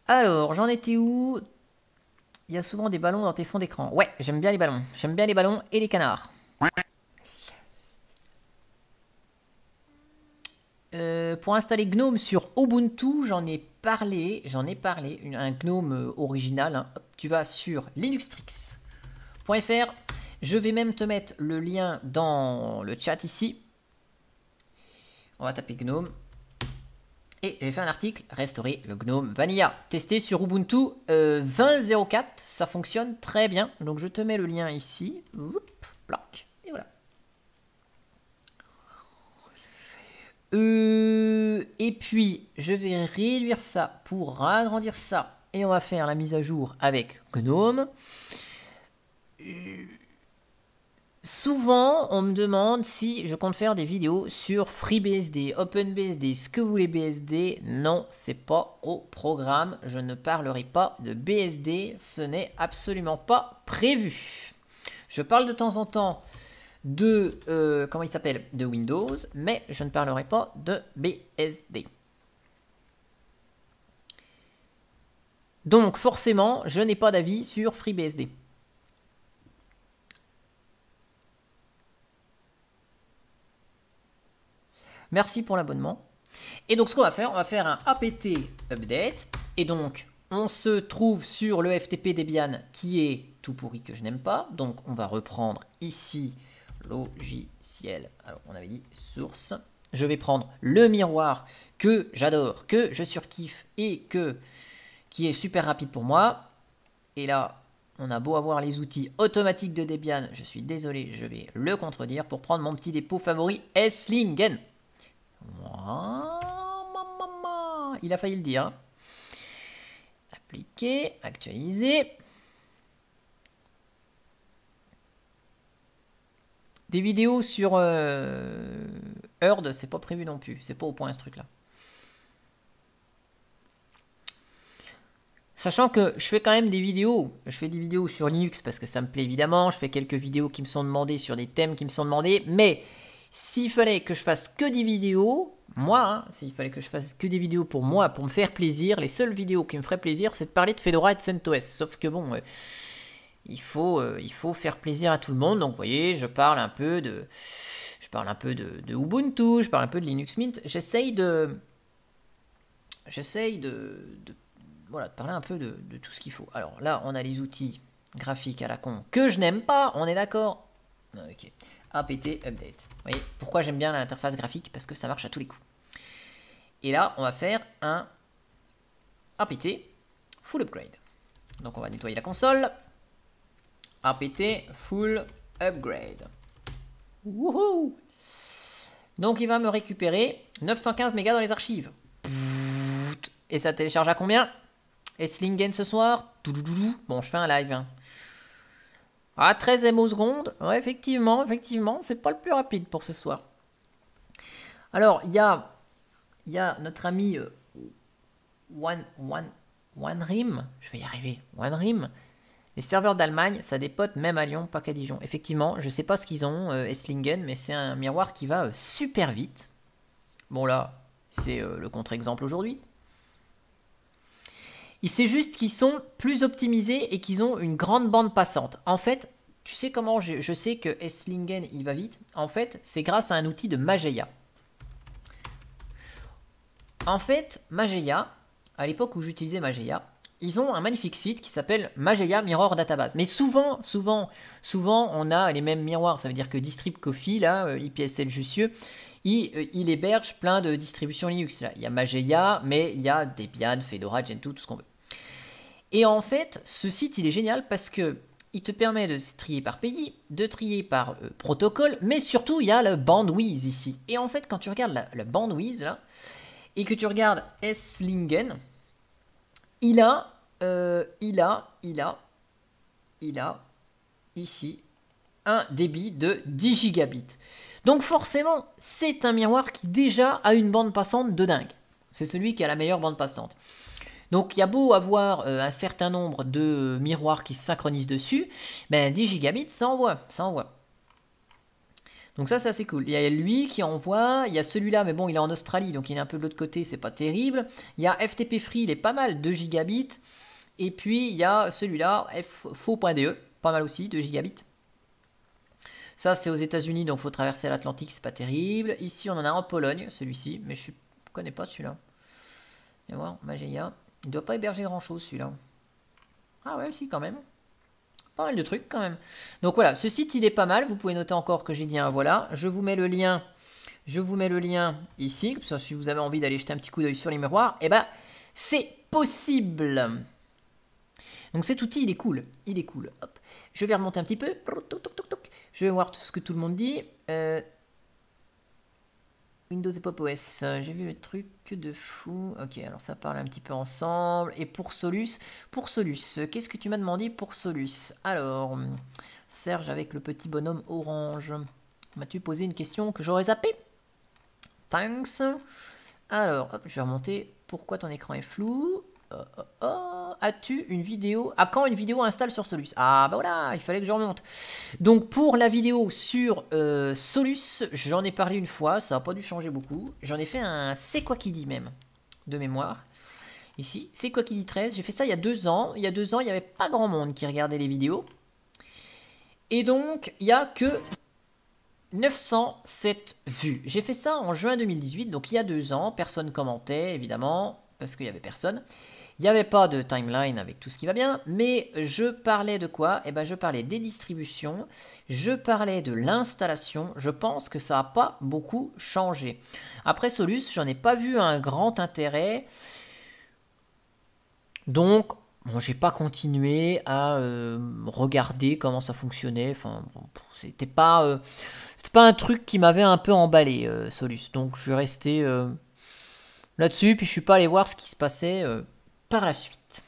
Alors, j'en étais où Il y a souvent des ballons dans tes fonds d'écran. Ouais, j'aime bien les ballons. J'aime bien les ballons et les canards. Euh, pour installer GNOME sur Ubuntu, j'en ai parlé, j'en ai parlé, un GNOME euh, original. Hein. tu vas sur linuxtrix.fr je vais même te mettre le lien dans le chat ici. On va taper Gnome. Et j'ai fait un article, restaurer le Gnome Vanilla, testé sur Ubuntu 20.04, euh, ça fonctionne très bien. Donc je te mets le lien ici, et voilà. Euh, et puis je vais réduire ça pour agrandir ça, et on va faire la mise à jour avec Gnome. Euh, Souvent, on me demande si je compte faire des vidéos sur FreeBSD, OpenBSD, ce que vous voulez BSD. Non, c'est pas au programme. Je ne parlerai pas de BSD. Ce n'est absolument pas prévu. Je parle de temps en temps de euh, comment il s'appelle de Windows, mais je ne parlerai pas de BSD. Donc forcément, je n'ai pas d'avis sur FreeBSD. Merci pour l'abonnement. Et donc ce qu'on va faire, on va faire un apt update. Et donc on se trouve sur le FTP Debian qui est tout pourri que je n'aime pas. Donc on va reprendre ici logiciel. Alors on avait dit source. Je vais prendre le miroir que j'adore, que je surkiffe et que qui est super rapide pour moi. Et là, on a beau avoir les outils automatiques de Debian, je suis désolé, je vais le contredire pour prendre mon petit dépôt favori Slingen. Il a failli le dire. Appliquer, actualiser. Des vidéos sur euh, Heard, c'est pas prévu non plus. C'est pas au point ce truc-là. Sachant que je fais quand même des vidéos. Je fais des vidéos sur Linux parce que ça me plaît évidemment. Je fais quelques vidéos qui me sont demandées sur des thèmes qui me sont demandés. Mais s'il fallait que je fasse que des vidéos, moi, hein, s'il fallait que je fasse que des vidéos pour moi, pour me faire plaisir, les seules vidéos qui me feraient plaisir, c'est de parler de Fedora et de CentOS. Sauf que bon, euh, il, faut, euh, il faut faire plaisir à tout le monde. Donc, vous voyez, je parle un peu de, je parle un peu de, Ubuntu, je parle un peu de Linux Mint. J'essaye de, j'essaye de, voilà, de parler un peu de, de tout ce qu'il faut. Alors là, on a les outils graphiques à la con que je n'aime pas. On est d'accord. Ok apt update. Vous voyez pourquoi j'aime bien l'interface graphique Parce que ça marche à tous les coups. Et là, on va faire un apt full upgrade. Donc on va nettoyer la console. apt full upgrade. Wouhou Donc il va me récupérer 915 mégas dans les archives. Et ça télécharge à combien Et Slingen ce soir Bon, je fais un live. Hein. Ah, 13 MO secondes. Ouais, effectivement, effectivement, c'est pas le plus rapide pour ce soir. Alors, il y a, y notre ami One, euh, One, One Rim. Je vais y arriver. One Rim. Les serveurs d'Allemagne, ça dépote même à Lyon, pas qu'à Dijon. Effectivement, je sais pas ce qu'ils ont, euh, Esslingen, mais c'est un miroir qui va euh, super vite. Bon là, c'est le contre-exemple aujourd'hui. C'est juste qu'ils sont plus optimisés et qu'ils ont une grande bande passante. En fait, tu sais comment je, sais que Esslingen il va vite En fait, c'est grâce à un outil de Mageia. En fait, Mageia, à l'époque où j'utilisais Mageia, ils ont un magnifique site qui s'appelle Mageia Mirror Database. Mais souvent, souvent, souvent, on a les mêmes miroirs. Ça veut dire que Distrib Coffee, là, euh, IPSL Jussieu, euh, il, héberge plein de distributions Linux. Là. Il y a Mageia, mais il y a Debian, Fedora, Gentoo, tout ce qu'on veut. Et en fait, ce site, il est génial parce que il te permet de trier par pays, de trier par euh, protocole, mais surtout, il y a le bandwidth ici. Et en fait, quand tu regardes la, la bandwidth, et que tu regardes Esslingen, euh, il a, il a, a, il a, ici, un débit de 10 gigabits. Donc forcément, c'est un miroir qui déjà a une bande passante de dingue. C'est celui qui a la meilleure bande passante. Donc il y a beau avoir euh, un certain nombre de euh, miroirs qui se synchronisent dessus, ben 10 gigabits, ça envoie, ça envoie. Donc ça, c'est assez cool. Il y a lui qui envoie, il y a celui-là, mais bon, il est en Australie, donc il est un peu de l'autre côté, c'est pas terrible. Il y a FTP Free, il est pas mal, 2 gigabits. Et puis il y a celui-là, faux.de, pas mal aussi, 2 gigabits. Ça, c'est aux États-Unis, donc faut traverser l'Atlantique, c'est pas terrible. Ici, on en a en Pologne, celui-ci, mais je ne connais pas celui-là. Viens voir, Magéia. Il doit pas héberger grand-chose celui-là. Ah ouais, si, quand même. Pas mal de trucs quand même. Donc voilà, ce site il est pas mal. Vous pouvez noter encore que j'ai dit un voilà. Je vous mets le lien. Je vous mets le lien ici. Parce si vous avez envie d'aller jeter un petit coup d'œil sur les miroirs, eh ben c'est possible. Donc cet outil il est cool. Il est cool. Je vais remonter un petit peu. Je vais voir tout ce que tout le monde dit. Euh, Windows et Pop OS. Euh, j'ai vu le truc de fou. Ok, alors ça parle un petit peu ensemble. Et pour Solus, pour Solus, euh, qu'est-ce que tu m'as demandé pour Solus Alors, euh, Serge avec le petit bonhomme orange. M'as-tu posé une question que j'aurais zappé Thanks. Alors, hop, je vais remonter. Pourquoi ton écran est flou oh, As-tu une vidéo À quand une vidéo installe sur Solus Ah bah voilà, il fallait que je remonte. Donc pour la vidéo sur euh, Solus, j'en ai parlé une fois, ça n'a pas dû changer beaucoup. J'en ai fait un C'est quoi qui dit même, de mémoire. Ici, C'est quoi qui dit 13. J'ai fait ça il y a deux ans. Il y a deux ans, il n'y avait pas grand monde qui regardait les vidéos. Et donc, il n'y a que 907 vues. J'ai fait ça en juin 2018, donc il y a deux ans. Personne commentait, évidemment, parce qu'il n'y avait personne. Il n'y avait pas de timeline avec tout ce qui va bien, mais je parlais de quoi et eh ben, je parlais des distributions, je parlais de l'installation. Je pense que ça n'a pas beaucoup changé. Après Solus, j'en ai pas vu un grand intérêt. Donc, bon, j'ai pas continué à euh, regarder comment ça fonctionnait. Enfin, c'était pas, euh, c'était pas un truc qui m'avait un peu emballé, euh, Solus. Donc, je suis resté là-dessus, puis je suis pas allé voir ce qui se passait par la suite.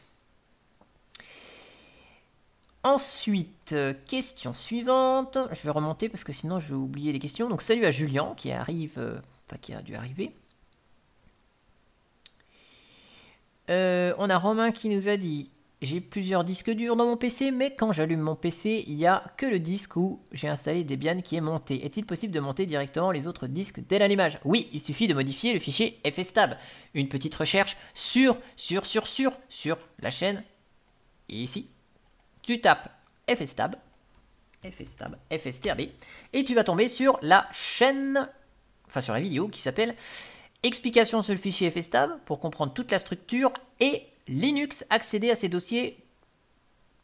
Ensuite, euh, question suivante. Je vais remonter parce que sinon je vais oublier les questions. Donc salut à Julien qui arrive, euh, enfin qui a dû arriver. Euh, on a Romain qui nous a dit j'ai plusieurs disques durs dans mon PC, mais quand j'allume mon PC, il n'y a que le disque où j'ai installé Debian qui est monté. Est-il possible de monter directement les autres disques dès l'allumage Oui, il suffit de modifier le fichier fstab. Une petite recherche sur, sur, sur, sur, sur la chaîne. Ici, tu tapes fstab, fstab, fstab, et tu vas tomber sur la chaîne, enfin sur la vidéo qui s'appelle Explication sur le fichier fstab pour comprendre toute la structure et Linux, accéder à ces dossiers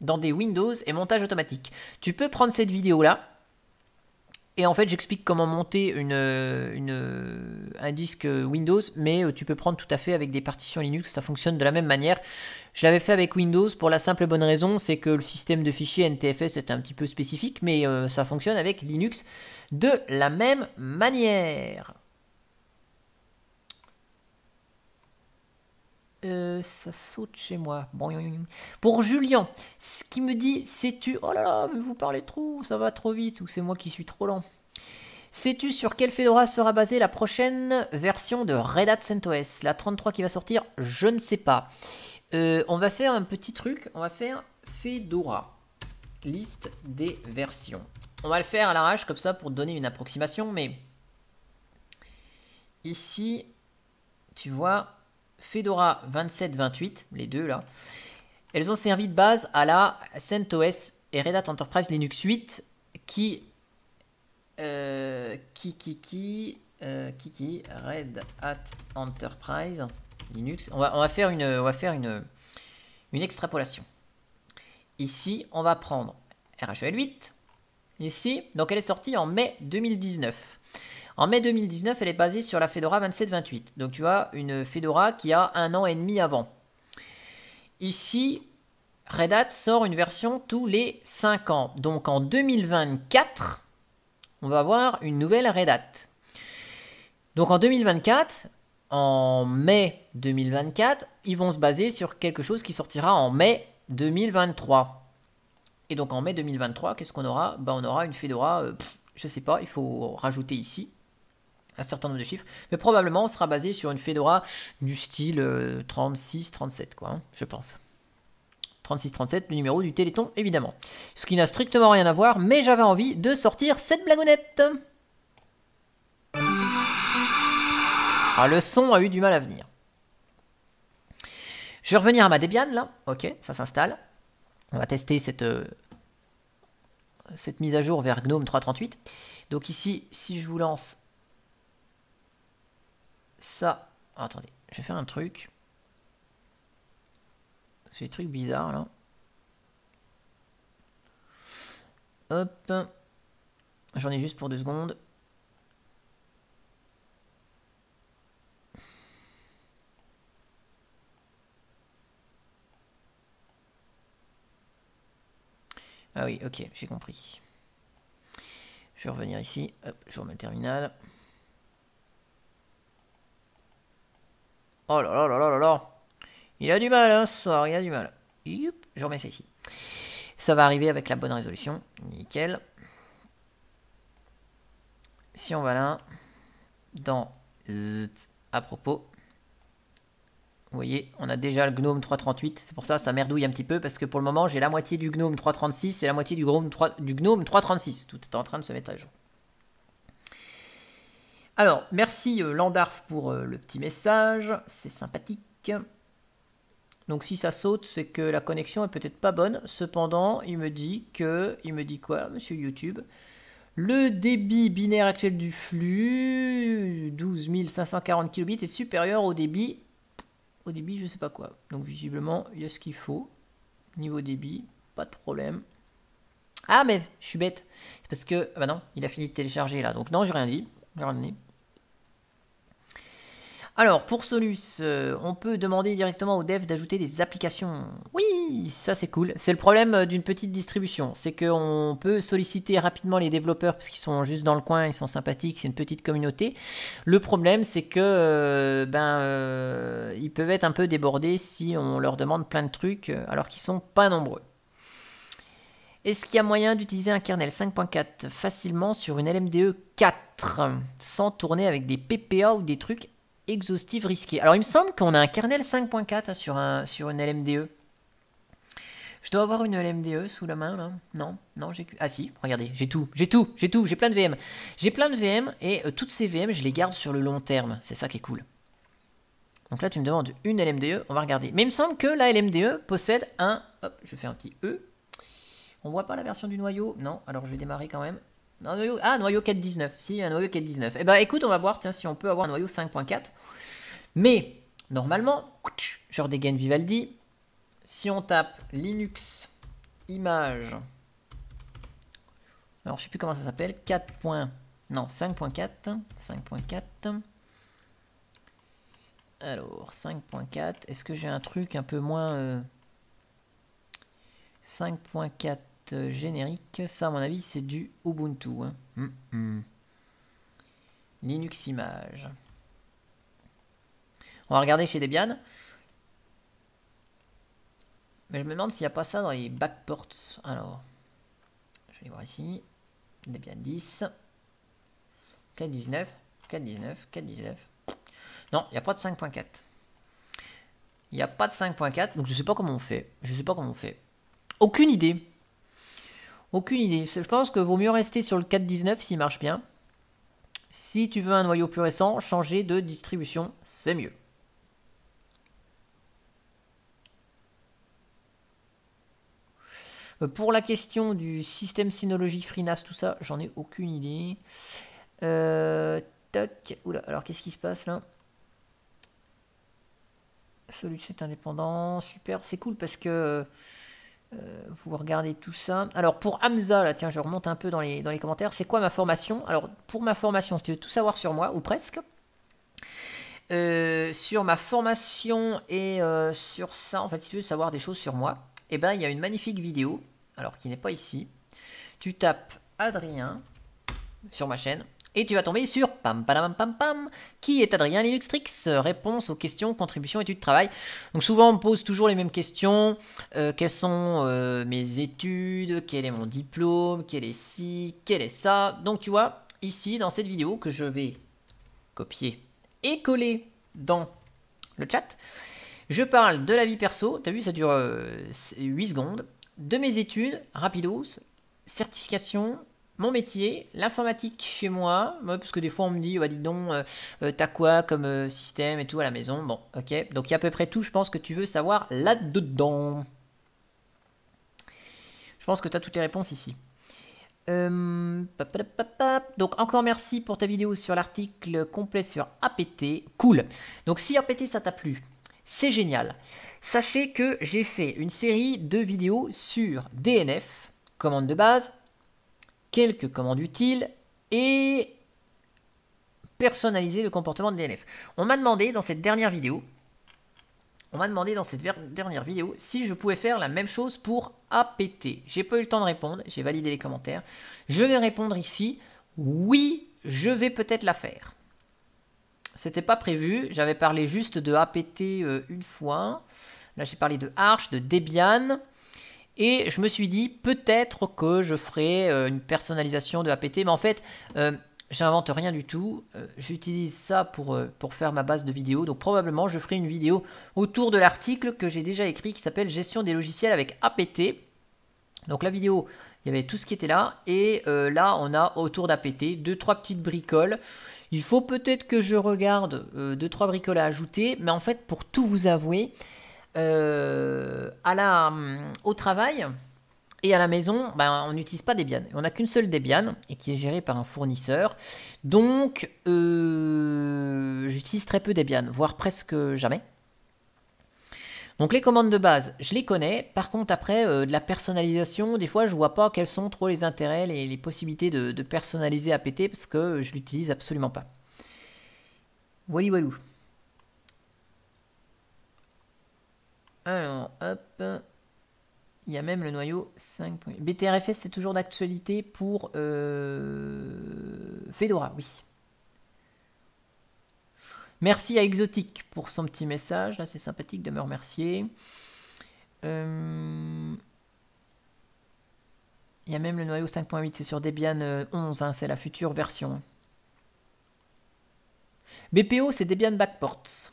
dans des Windows et montage automatique. Tu peux prendre cette vidéo-là, et en fait, j'explique comment monter une, euh, euh, un disque Windows, mais euh, tu peux prendre tout à fait avec des partitions Linux, ça fonctionne de la même manière. Je l'avais fait avec Windows pour la simple bonne raison, c'est que le système de fichiers NTFS est un petit peu spécifique, mais ça fonctionne avec Linux de la même manière. Euh, ça saute chez moi. Bon, pour Julien, ce qui me dit, sais-tu, oh là là, vous parlez trop, ça va trop vite, ou c'est moi qui suis trop lent. Sais-tu sur quel Fedora sera basée la prochaine version de Red Hat CentOS La 33 qui va sortir Je ne sais pas. Euh, on va faire un petit truc, on va faire Fedora, liste des versions. On va le faire à l'arrache comme ça pour donner une approximation, mais ici, tu vois, Fedora 27-28, les deux là, elles ont servi de base à la CentOS et Red Hat Enterprise Linux 8 euh, qui. qui. qui. Euh, qui. qui, Red Hat Enterprise Linux. On va, on va faire, une, va faire une, une extrapolation. Ici, on va prendre RHEL 8. Ici, donc elle est sortie en mai 2019. En mai 2019, elle est basée sur la Fedora 27-28. Donc tu as une Fedora qui a un an et demi avant. Ici, Red Hat sort une version tous les 5 ans. Donc en 2024, on va avoir une nouvelle Red Hat. Donc en 2024, en mai 2024, ils vont se baser sur quelque chose qui sortira en mai 2023. Et donc en mai 2023, qu'est-ce qu'on aura ben, On aura une Fedora, euh, je ne sais pas, il faut rajouter ici un certain nombre de chiffres, mais probablement on sera basé sur une Fedora du style 36-37, euh, quoi, hein, je pense. 36-37, le numéro du Téléthon, évidemment. Ce qui n'a strictement rien à voir, mais j'avais envie de sortir cette blagonnette. Alors ah, le son a eu du mal à venir. Je vais revenir à ma Debian, là. Ok, ça s'installe. On va tester cette, euh, cette mise à jour vers GNOME 3.38. Donc ici, si je vous lance ça. attendez, je vais faire un truc. C'est des trucs bizarres là. Hop. J'en ai juste pour deux secondes. Ah oui, ok, j'ai compris. Je vais revenir ici. Hop, je remets le terminal. Oh là là là là là là. Il a du mal hein, ce soir, il a du mal. je remets ça ici. Ça va arriver avec la bonne résolution. Nickel. Si on va là, dans Z, à propos, vous voyez, on a déjà le Gnome 338. C'est pour ça ça merdouille un petit peu parce que pour le moment, j'ai la moitié du Gnome 336 et la moitié du du Gnome 336. Tout est en train de se mettre à jour. Alors, merci euh, Landarf pour euh, le petit message, c'est sympathique. Donc si ça saute, c'est que la connexion est peut-être pas bonne. Cependant, il me dit que... Il me dit quoi, monsieur YouTube Le débit binaire actuel du flux, 12 540 kilobits, est supérieur au débit... Au débit, je sais pas quoi. Donc visiblement, il y a ce qu'il faut. Niveau débit, pas de problème. Ah mais je suis bête. parce que... Ah bah non, il a fini de télécharger là. Donc non, j'ai rien dit. Alors, pour Solus, euh, on peut demander directement aux devs d'ajouter des applications. Oui, ça c'est cool. C'est le problème euh, d'une petite distribution. C'est qu'on peut solliciter rapidement les développeurs parce qu'ils sont juste dans le coin, ils sont sympathiques, c'est une petite communauté. Le problème, c'est que euh, ben, ils peuvent être un peu débordés si on leur demande plein de trucs alors qu'ils sont pas nombreux. Est-ce qu'il y a moyen d'utiliser un kernel 5.4 facilement sur une LMDE 4 sans tourner avec des PPA ou des trucs exhaustifs risqués Alors il me semble qu'on a un kernel 5.4 hein, sur, un, sur une LMDE. Je dois avoir une LMDE sous la main là Non, non, j'ai ah si, regardez, j'ai tout, j'ai tout, j'ai tout, j'ai plein de VM, j'ai plein de VM et euh, toutes ces VM je les garde sur le long terme, c'est ça qui est cool. Donc là tu me demandes une LMDE, on va regarder. Mais il me semble que la LMDE possède un, je fais un petit E, on voit pas la version du noyau Non, alors je vais démarrer quand même. Ah, noyau 4.19. Si, un noyau 4.19. Eh ben écoute, on va voir tiens, si on peut avoir un noyau 5.4. Mais, normalement, je redégaine Vivaldi. Si on tape Linux image, alors je sais plus comment ça s'appelle, 4. Non, 5.4. 5.4. Alors, 5.4. Est-ce que j'ai un truc un peu moins... 5.4. Euh, euh, générique. Ça, à mon avis, c'est du Ubuntu. Hein. Mm, mm. Linux Image. On va regarder chez Debian. Mais je me demande s'il n'y a pas ça dans les backports. Alors, je vais voir ici. Debian 10. 4.19. 4.19. 4.19. Non, il n'y a pas de 5.4. Il n'y a pas de 5.4, donc je ne sais pas comment on fait. Je sais pas comment on fait. Aucune idée. Aucune idée. Je pense que vaut mieux rester sur le 4.19 s'il marche bien. Si tu veux un noyau plus récent, changer de distribution, c'est mieux. Euh, pour la question du système Synology, FreeNAS, tout ça, j'en ai aucune idée. Euh, alors qu'est-ce qui se passe là Celui-ci est indépendant. Super, c'est cool parce que euh, euh, vous regardez tout ça. Alors pour Hamza, là tiens, je remonte un peu dans les, dans les commentaires. C'est quoi ma formation Alors pour ma formation, si tu veux tout savoir sur moi, ou presque, euh, sur ma formation et euh, sur ça, en fait, si tu veux savoir des choses sur moi, eh ben il y a une magnifique vidéo, alors qui n'est pas ici. Tu tapes Adrien sur ma chaîne et tu vas tomber sur pam pam pam pam qui est Adrien Linuxtrix Réponse aux questions, contribution, études travail. Donc souvent on me pose toujours les mêmes questions. Euh, quelles sont euh, mes études Quel est mon diplôme Quel est ci Quel est ça Donc tu vois, ici dans cette vidéo que je vais copier et coller dans le chat, je parle de la vie perso. as vu, ça dure 8 euh, secondes. De mes études, rapidos, certification, mon métier, l'informatique chez moi, parce que des fois on me dit, dis donc, tu euh, euh, t'as quoi comme euh, système et tout à la maison Bon, ok, donc il y a à peu près tout, je pense, que tu veux savoir là-dedans. Je pense que tu as toutes les réponses ici. donc encore merci pour ta vidéo sur l'article complet sur APT. Cool. Donc si APT ça t'a plu, c'est génial. Sachez que j'ai fait une série de vidéos sur DNF, commande de base, quelques commandes utiles et personnaliser le comportement de DNF. On m'a demandé dans cette dernière vidéo, on m'a demandé dans cette dernière vidéo si je pouvais faire la même chose pour APT. J'ai pas eu le temps de répondre, j'ai validé les commentaires. Je vais répondre ici, oui, je vais peut-être la faire. C'était pas prévu, j'avais parlé juste de APT euh, une fois. Là, j'ai parlé de Arch, de Debian, et je me suis dit, peut-être que je ferai euh, une personnalisation de APT, mais en fait, euh, j'invente rien du tout. Euh, j'utilise ça pour, pour faire ma base de vidéos. Donc probablement, je ferai une vidéo autour de l'article que j'ai déjà écrit qui s'appelle Gestion des logiciels avec APT. Donc la vidéo, il y avait tout ce qui était là. Et là, on a autour d'APT deux, trois petites bricoles. Il faut peut-être que je regarde deux, trois bricoles à ajouter. Mais en fait, pour tout vous avouer, euh, à la, hum, au travail et à la maison, ben, on n'utilise pas Debian. On n'a qu'une seule Debian et qui est gérée par un fournisseur. Donc, euh, j'utilise très peu Debian, voire presque jamais. Donc les commandes de base, je les connais. Par contre, après, euh, de la personnalisation, des fois, je vois pas quels sont trop les intérêts, les, les possibilités de, personnaliser APT parce que je l'utilise absolument pas. Wally Walou. Alors, hop. Il y a même le noyau 5. BTRFS, c'est toujours d'actualité pour euh, Fedora, oui. Merci à Exotic pour son petit message. Là, c'est sympathique de me remercier. Euh, il y a même le noyau 5.8, c'est sur Debian 11, euh, hein, c'est la future version. BPO, c'est Debian Backports.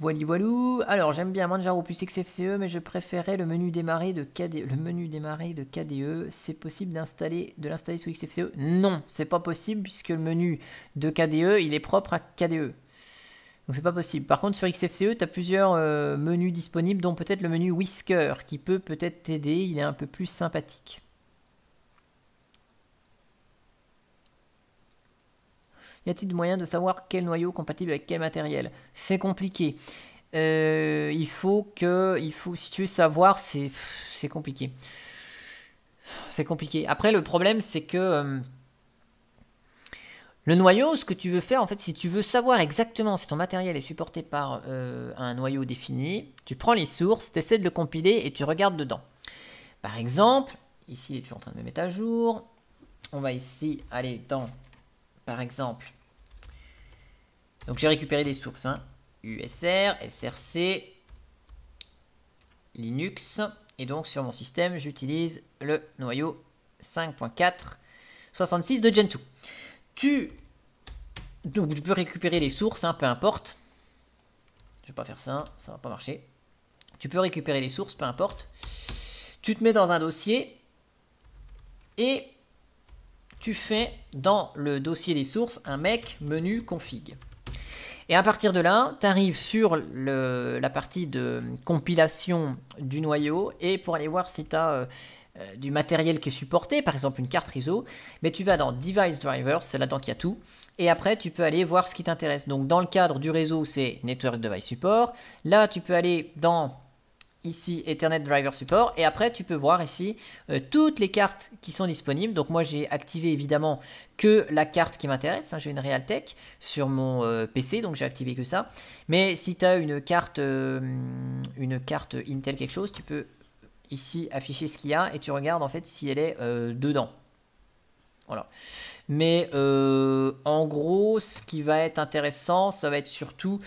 Voilà, voilou. Alors j'aime bien Manjaro plus XFCE, mais je préférais le menu démarré de KDE. Le menu démarrer de KDE, c'est possible d'installer, de l'installer sous XFCE Non, c'est pas possible puisque le menu de KDE, il est propre à KDE. Donc c'est pas possible. Par contre sur XFCE, tu as plusieurs euh, menus disponibles, dont peut-être le menu Whisker, qui peut peut-être t'aider. Il est un peu plus sympathique. Y a-t-il moyen de savoir quel noyau compatible avec quel matériel C'est compliqué. Euh, il faut que, il faut, si tu veux savoir, c'est, c'est compliqué. C'est compliqué. Après, le problème, c'est que euh, le noyau, ce que tu veux faire, en fait, si tu veux savoir exactement si ton matériel est supporté par euh, un noyau défini, tu prends les sources, tu essaies de le compiler et tu regardes dedans. Par exemple, ici, il est toujours en train de me mettre à jour. On va ici aller dans par exemple. Donc j'ai récupéré des sources. Hein. USR, SRC, Linux. Et donc sur mon système, j'utilise le noyau 5.4.66 de Gentoo. Tu... Donc tu peux récupérer les sources, un hein, peu importe. Je vais pas faire ça, hein, ça va pas marcher. Tu peux récupérer les sources, peu importe. Tu te mets dans un dossier et tu fais dans le dossier des sources un mec menu config. Et à partir de là, tu arrives sur la partie de compilation du noyau et pour aller voir si tu as euh, euh, du matériel qui est supporté, par exemple une carte réseau, mais tu vas dans Device Drivers, c'est là-dedans qu'il y a tout, et après tu peux aller voir ce qui t'intéresse. Donc dans le cadre du réseau, c'est Network Device Support. Là, tu peux aller dans ici Ethernet Driver Support et après tu peux voir ici euh, toutes les cartes qui sont disponibles donc moi j'ai activé évidemment que la carte qui m'intéresse hein. j'ai une Realtek sur mon euh, PC donc j'ai activé que ça mais si tu as une carte euh, une carte Intel quelque chose tu peux ici afficher ce qu'il y a et tu regardes en fait si elle est dedans voilà mais en gros ce qui va être intéressant ça va être surtout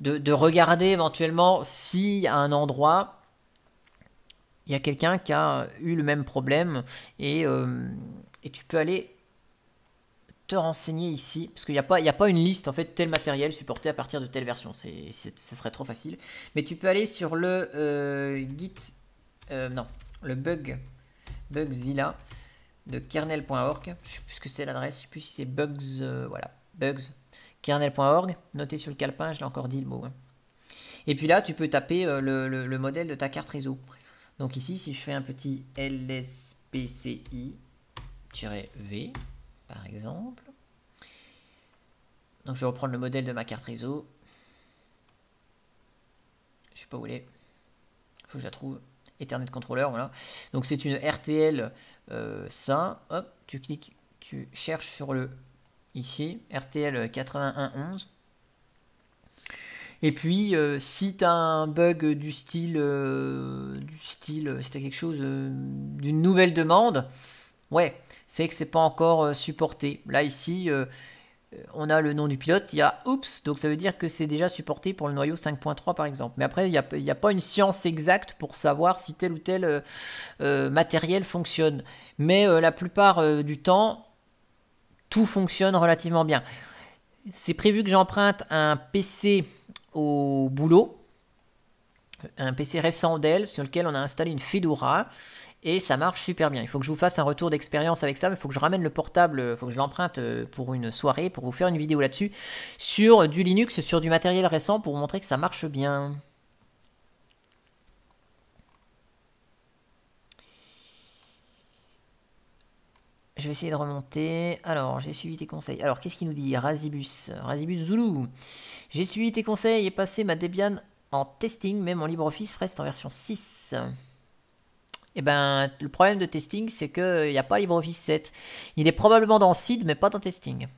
de, regarder éventuellement si à un endroit il y a quelqu'un qui a eu le même problème et, euh, tu peux aller te renseigner ici, parce qu'il n'y a, pas, il a pas une liste, en fait, tel matériel supporté à partir de telle version, c'est, ce serait trop facile. Mais tu peux aller sur le euh, git, euh, non, le bug, bugzilla de kernel.org, je sais plus ce que c'est l'adresse, je sais plus si c'est bugs, voilà, bugs, kernel.org, noté sur le calepin, je l'ai encore dit le mot. Hein. Et puis là, tu peux taper euh, le, modèle de ta carte réseau. Donc ici, si je fais un petit LSPCI-V, par exemple, donc je vais reprendre le modèle de ma carte réseau. Je sais pas où elle est. Faut que je la trouve. Ethernet Controller, voilà. Donc c'est une RTL euh, Hop, tu cliques, tu cherches sur le ici, RTL 8111. Et puis, euh, si tu as un bug du style, euh, du style, si tu as quelque chose euh, d'une nouvelle demande, ouais, c'est que c'est pas encore supporté. Là, ici, on a le nom du pilote, il y a oups, donc ça veut dire que c'est déjà supporté pour le noyau 5.3 par exemple. Mais après, il n'y a, pas une science exacte pour savoir si tel ou tel matériel fonctionne. Mais la plupart du temps, tout fonctionne relativement bien. C'est prévu que j'emprunte un PC au boulot, un PC Rêve sur lequel on a installé une Fedora et ça marche super bien. Il faut que je vous fasse un retour d'expérience avec ça, mais il faut que je ramène le portable, il faut que je l'emprunte euh, pour une soirée, pour vous faire une vidéo là-dessus, sur du Linux, sur du matériel récent, pour montrer que ça marche bien. Je vais essayer de remonter. Alors, j'ai suivi tes conseils. Alors, qu'est-ce qu'il nous dit Razibus. Razibus Zulu. J'ai suivi tes conseils et passé ma Debian en testing, mais mon LibreOffice reste en version 6. eh ben, le problème de testing, c'est qu'il n'y euh, a pas LibreOffice 7. Il est probablement dans SID, mais pas dans testing.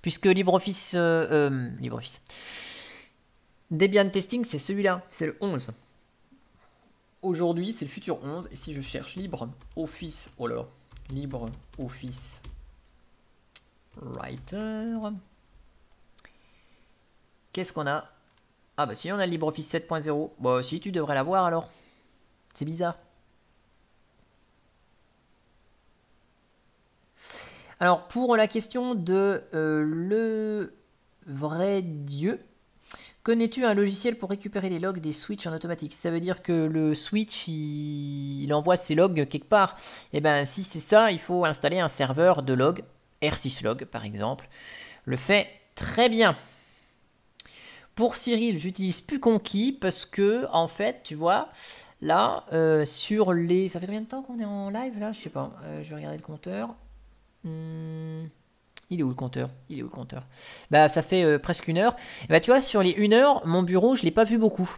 Puisque LibreOffice. Euh, euh, LibreOffice. Debian Testing, c'est celui-là. C'est le 11. Aujourd'hui, c'est le futur 11. Et si je cherche LibreOffice, oh là là libre office writer. Qu'est-ce qu'on a Ah bah si on a LibreOffice 7.0, bah si tu devrais l'avoir alors. C'est bizarre. Alors pour la question de euh, le vrai Dieu, Connais-tu un logiciel pour récupérer les logs des switches en automatique Ça veut dire que le switch, il, envoie ses logs quelque part. Et eh bien, si c'est ça, il faut installer un serveur de logs, R6log par exemple. Le fait très bien. Pour Cyril, j'utilise plus parce que, en fait, tu vois, là, euh, sur les... Ça fait combien de temps qu'on est en live, là Je sais pas. Euh, je vais regarder le compteur. Hmm. Il est où le compteur Il est où le compteur Bah ça fait euh, presque une heure. Et eh bah tu vois, sur les une heure, mon bureau, je l'ai pas vu beaucoup.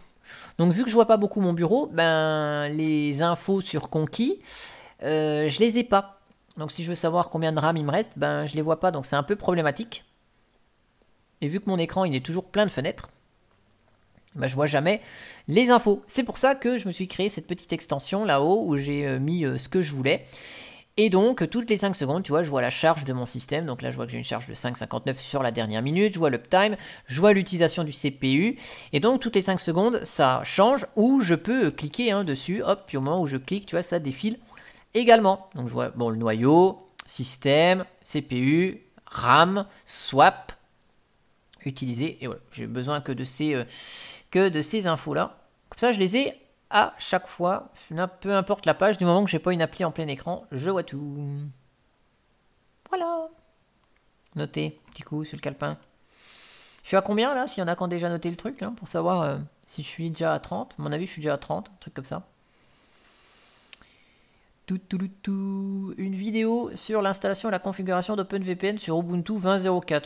Donc vu que je vois pas beaucoup mon bureau, ben les infos sur Conquis, je euh, je les ai pas. Donc si je veux savoir combien de RAM il me reste, ben je les vois pas. Donc c'est un peu problématique. Et vu que mon écran il est toujours plein de fenêtres, ben je vois jamais les infos. C'est pour ça que je me suis créé cette petite extension là-haut où j'ai euh, mis ce que je voulais. Et donc, toutes les 5 secondes, tu vois, je vois la charge de mon système. Donc là, je vois que j'ai une charge de 5,59 sur la dernière minute. Je vois l'uptime, je vois l'utilisation du CPU. Et donc, toutes les 5 secondes, ça change ou je peux cliquer hein, dessus. Hop, puis au moment où je clique, tu vois, ça défile également. Donc, je vois, bon, le noyau, système, CPU, RAM, swap, utilisé. Et voilà, j'ai besoin que de ces, euh, que de ces infos-là. Comme ça, je les ai à chaque fois, peu importe la page, du moment que j'ai pas une appli en plein écran, je vois tout. Voilà. Notez, petit coup sur le calepin. Je suis à combien là, s'il y en a qui ont déjà noté le truc, pour savoir euh, si je suis déjà à 30. À mon avis, je suis déjà à 30, un truc comme ça. tout, tout, tout. Une vidéo sur l'installation et la configuration d'OpenVPN sur Ubuntu 20.04.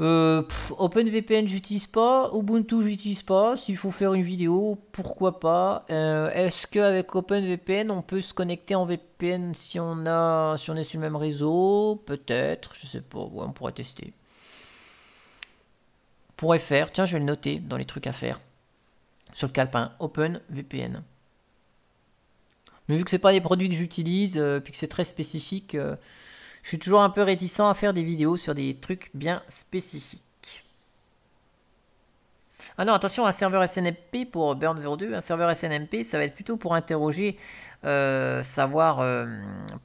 Euh, OpenVPN, j'utilise pas. Ubuntu, j'utilise pas. S'il faut faire une vidéo, pourquoi pas. Euh, est-ce qu'avec OpenVPN, on peut se connecter en VPN si on, a, si on est sur le même réseau Peut-être, je sais pas. on pourrait tester. On pourrait faire. Tiens, je vais le noter dans les trucs à faire. Sur le calepin, OpenVPN. Mais vu que ce c'est pas des produits que j'utilise, euh, puis que c'est très spécifique, je suis toujours un peu réticent à faire des vidéos sur des trucs bien spécifiques. Ah non, attention, un serveur SNMP pour Burn02, un serveur SNMP, ça va être plutôt pour interroger, euh, savoir euh,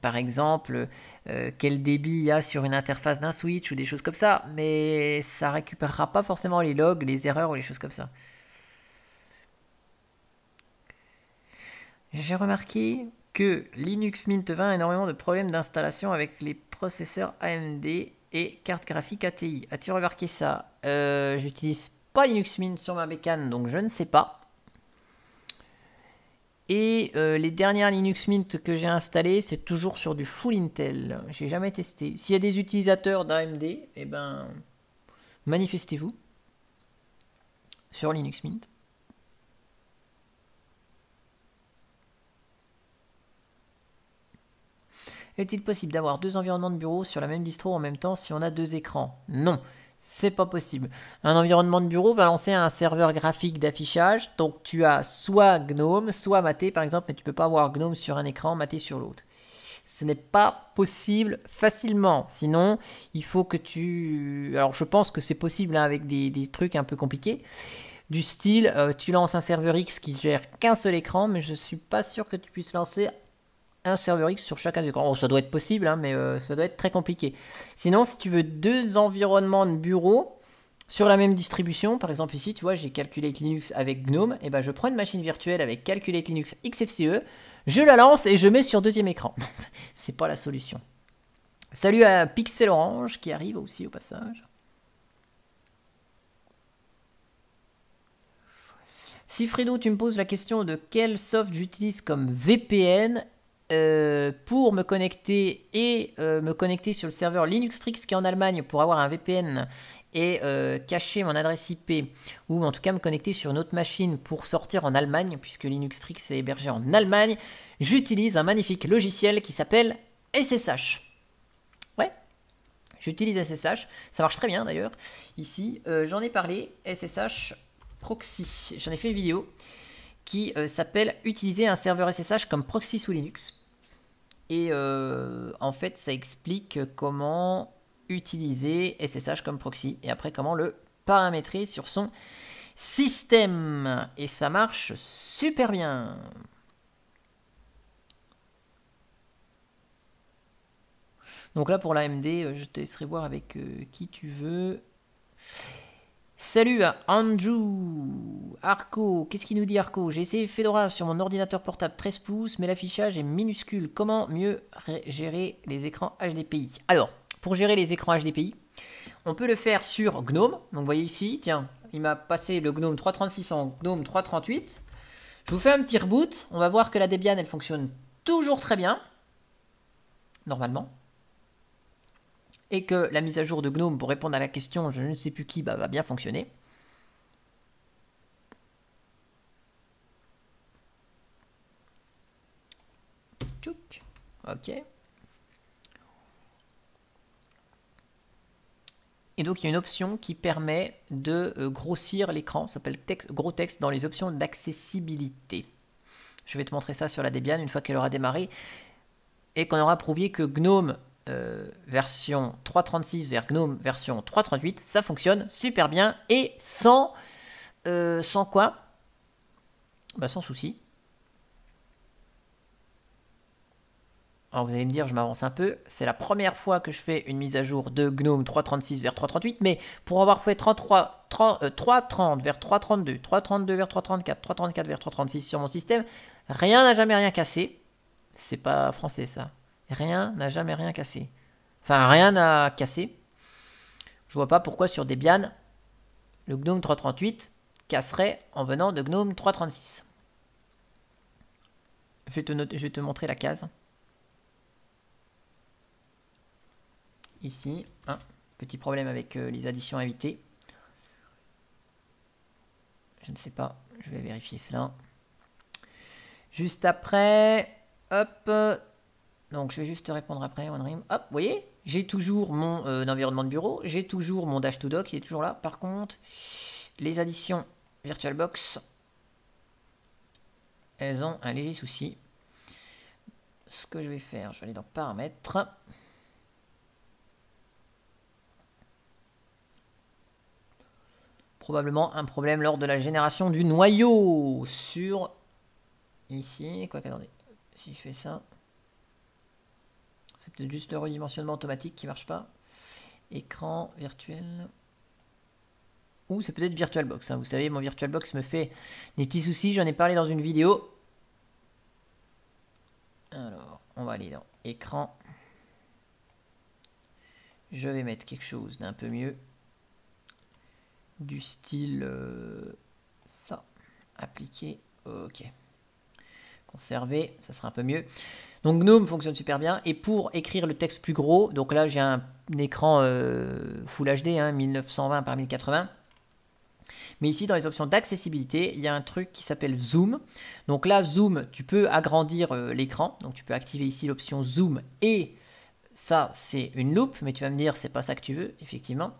par exemple euh, quel débit il y a sur une interface d'un switch ou des choses comme ça, mais ça récupérera pas forcément les logs, les erreurs ou les choses comme ça. J'ai remarqué que Linux Mint 20 a énormément de problèmes d'installation avec les processeur AMD et carte graphique ATI. As-tu remarqué ça euh, J'utilise pas Linux Mint sur ma bécane, donc je ne sais pas. Et euh, les dernières Linux Mint que j'ai installées, c'est toujours sur du full Intel. J'ai jamais testé. S'il y a des utilisateurs d'AMD, eh ben, manifestez-vous sur Linux Mint. Est-il possible d'avoir deux environnements de bureau sur la même distro en même temps si on a deux écrans Non. C'est pas possible. Un environnement de bureau va lancer un serveur graphique d'affichage. Donc tu as soit GNOME, soit Maté par exemple, mais tu peux pas avoir GNOME sur un écran, Maté sur l'autre. Ce n'est pas possible facilement. Sinon, il faut que tu. Alors je pense que c'est possible hein, avec des, trucs un peu compliqués. Du style, euh, tu lances un serveur X qui gère qu'un seul écran, mais je ne suis pas sûr que tu puisses lancer un serveur X sur chacun des écrans. ça doit être possible, hein, mais euh, ça doit être très compliqué. Sinon, si tu veux deux environnements de bureau sur la même distribution, par exemple ici, tu vois, j'ai Calculate Linux avec GNOME, et eh ben je prends une machine virtuelle avec Calculate Linux XFCE, je la lance et je mets sur deuxième écran. C'est pas la solution. Salut à Pixel Orange qui arrive aussi au passage. Si Fredo, tu me poses la question de quel soft j'utilise comme VPN, euh, pour me connecter et euh, me connecter sur le serveur Linux Trix qui est en Allemagne pour avoir un VPN et euh, cacher mon adresse IP ou en tout cas me connecter sur une autre machine pour sortir en Allemagne puisque Linux Trix est hébergé en Allemagne, j'utilise un magnifique logiciel qui s'appelle SSH. Ouais, j'utilise SSH, ça marche très bien d'ailleurs. Ici, j'en ai parlé, SSH proxy, j'en ai fait une vidéo qui s'appelle Utiliser un serveur SSH comme proxy sous Linux. Et euh, en fait, ça explique comment utiliser SSH comme proxy et après comment le paramétrer sur son système. Et ça marche super bien. Donc là, pour l'AMD, euh, je te laisserai voir avec euh, qui tu veux. Salut à Andrew Arco, qu'est-ce qu'il nous dit Arco J'ai essayé Fedora sur mon ordinateur portable 13 pouces, mais l'affichage est minuscule. Comment mieux gérer les écrans HDPI Alors, pour gérer les écrans HDPI, on peut le faire sur GNOME. Donc vous voyez ici, tiens, il m'a passé le GNOME 336 en GNOME 338. Je vous fais un petit reboot, on va voir que la Debian elle fonctionne toujours très bien, normalement et que la mise à jour de GNOME pour répondre à la question je ne sais plus qui bah, va bien fonctionner. Tchouk. Ok. Et donc il y a une option qui permet de euh, grossir l'écran, ça s'appelle texte, gros texte dans les options d'accessibilité. Je vais te montrer ça sur la Debian une fois qu'elle aura démarré et qu'on aura prouvé que GNOME euh, version 3.36 vers GNOME version 3.38, ça fonctionne super bien et sans, euh, sans quoi bah Sans souci. Alors vous allez me dire, je m'avance un peu, c'est la première fois que je fais une mise à jour de GNOME 3.36 vers 3.38, mais pour avoir fait 33, 3.30 euh, vers 3.32, 3.32 vers 3.34, 3.34 vers 3.36 sur mon système, rien n'a jamais rien cassé. C'est pas français ça. Rien n'a jamais rien cassé. Enfin, rien n'a cassé. Je vois pas pourquoi sur Debian, le GNOME 338 casserait en venant de GNOME 336. Je vais te, je te montrer la case. Ici, hein, petit problème avec euh, les additions invitées. Je ne sais pas, je vais vérifier cela. Juste après, hop, donc je vais juste te répondre après, OneRim. Hop, vous voyez J'ai toujours mon euh, environnement de bureau, j'ai toujours mon dash to doc, il est toujours là. Par contre, les additions VirtualBox, elles ont un léger souci. Ce que je vais faire, je vais aller dans paramètres. Probablement un problème lors de la génération du noyau sur ici. Quoi qu'attendez, si je fais ça, c'est peut-être juste le redimensionnement automatique qui marche pas. Écran virtuel. Ou c'est peut-être VirtualBox. Hein. Vous savez, mon VirtualBox me fait des petits soucis. J'en ai parlé dans une vidéo. Alors, on va aller dans écran. Je vais mettre quelque chose d'un peu mieux. Du style euh, ça. Appliquer. Ok. Conserver, ça sera un peu mieux. Donc GNOME fonctionne super bien. Et pour écrire le texte plus gros, donc là j'ai un, écran euh, Full HD, 1920 hein, par 1080. Mais ici, dans les options d'accessibilité, il y a un truc qui s'appelle Zoom. Donc là, Zoom, tu peux agrandir euh, l'écran. Donc tu peux activer ici l'option Zoom et ça, c'est une loupe. Mais tu vas me dire, c'est pas ça que tu veux, effectivement.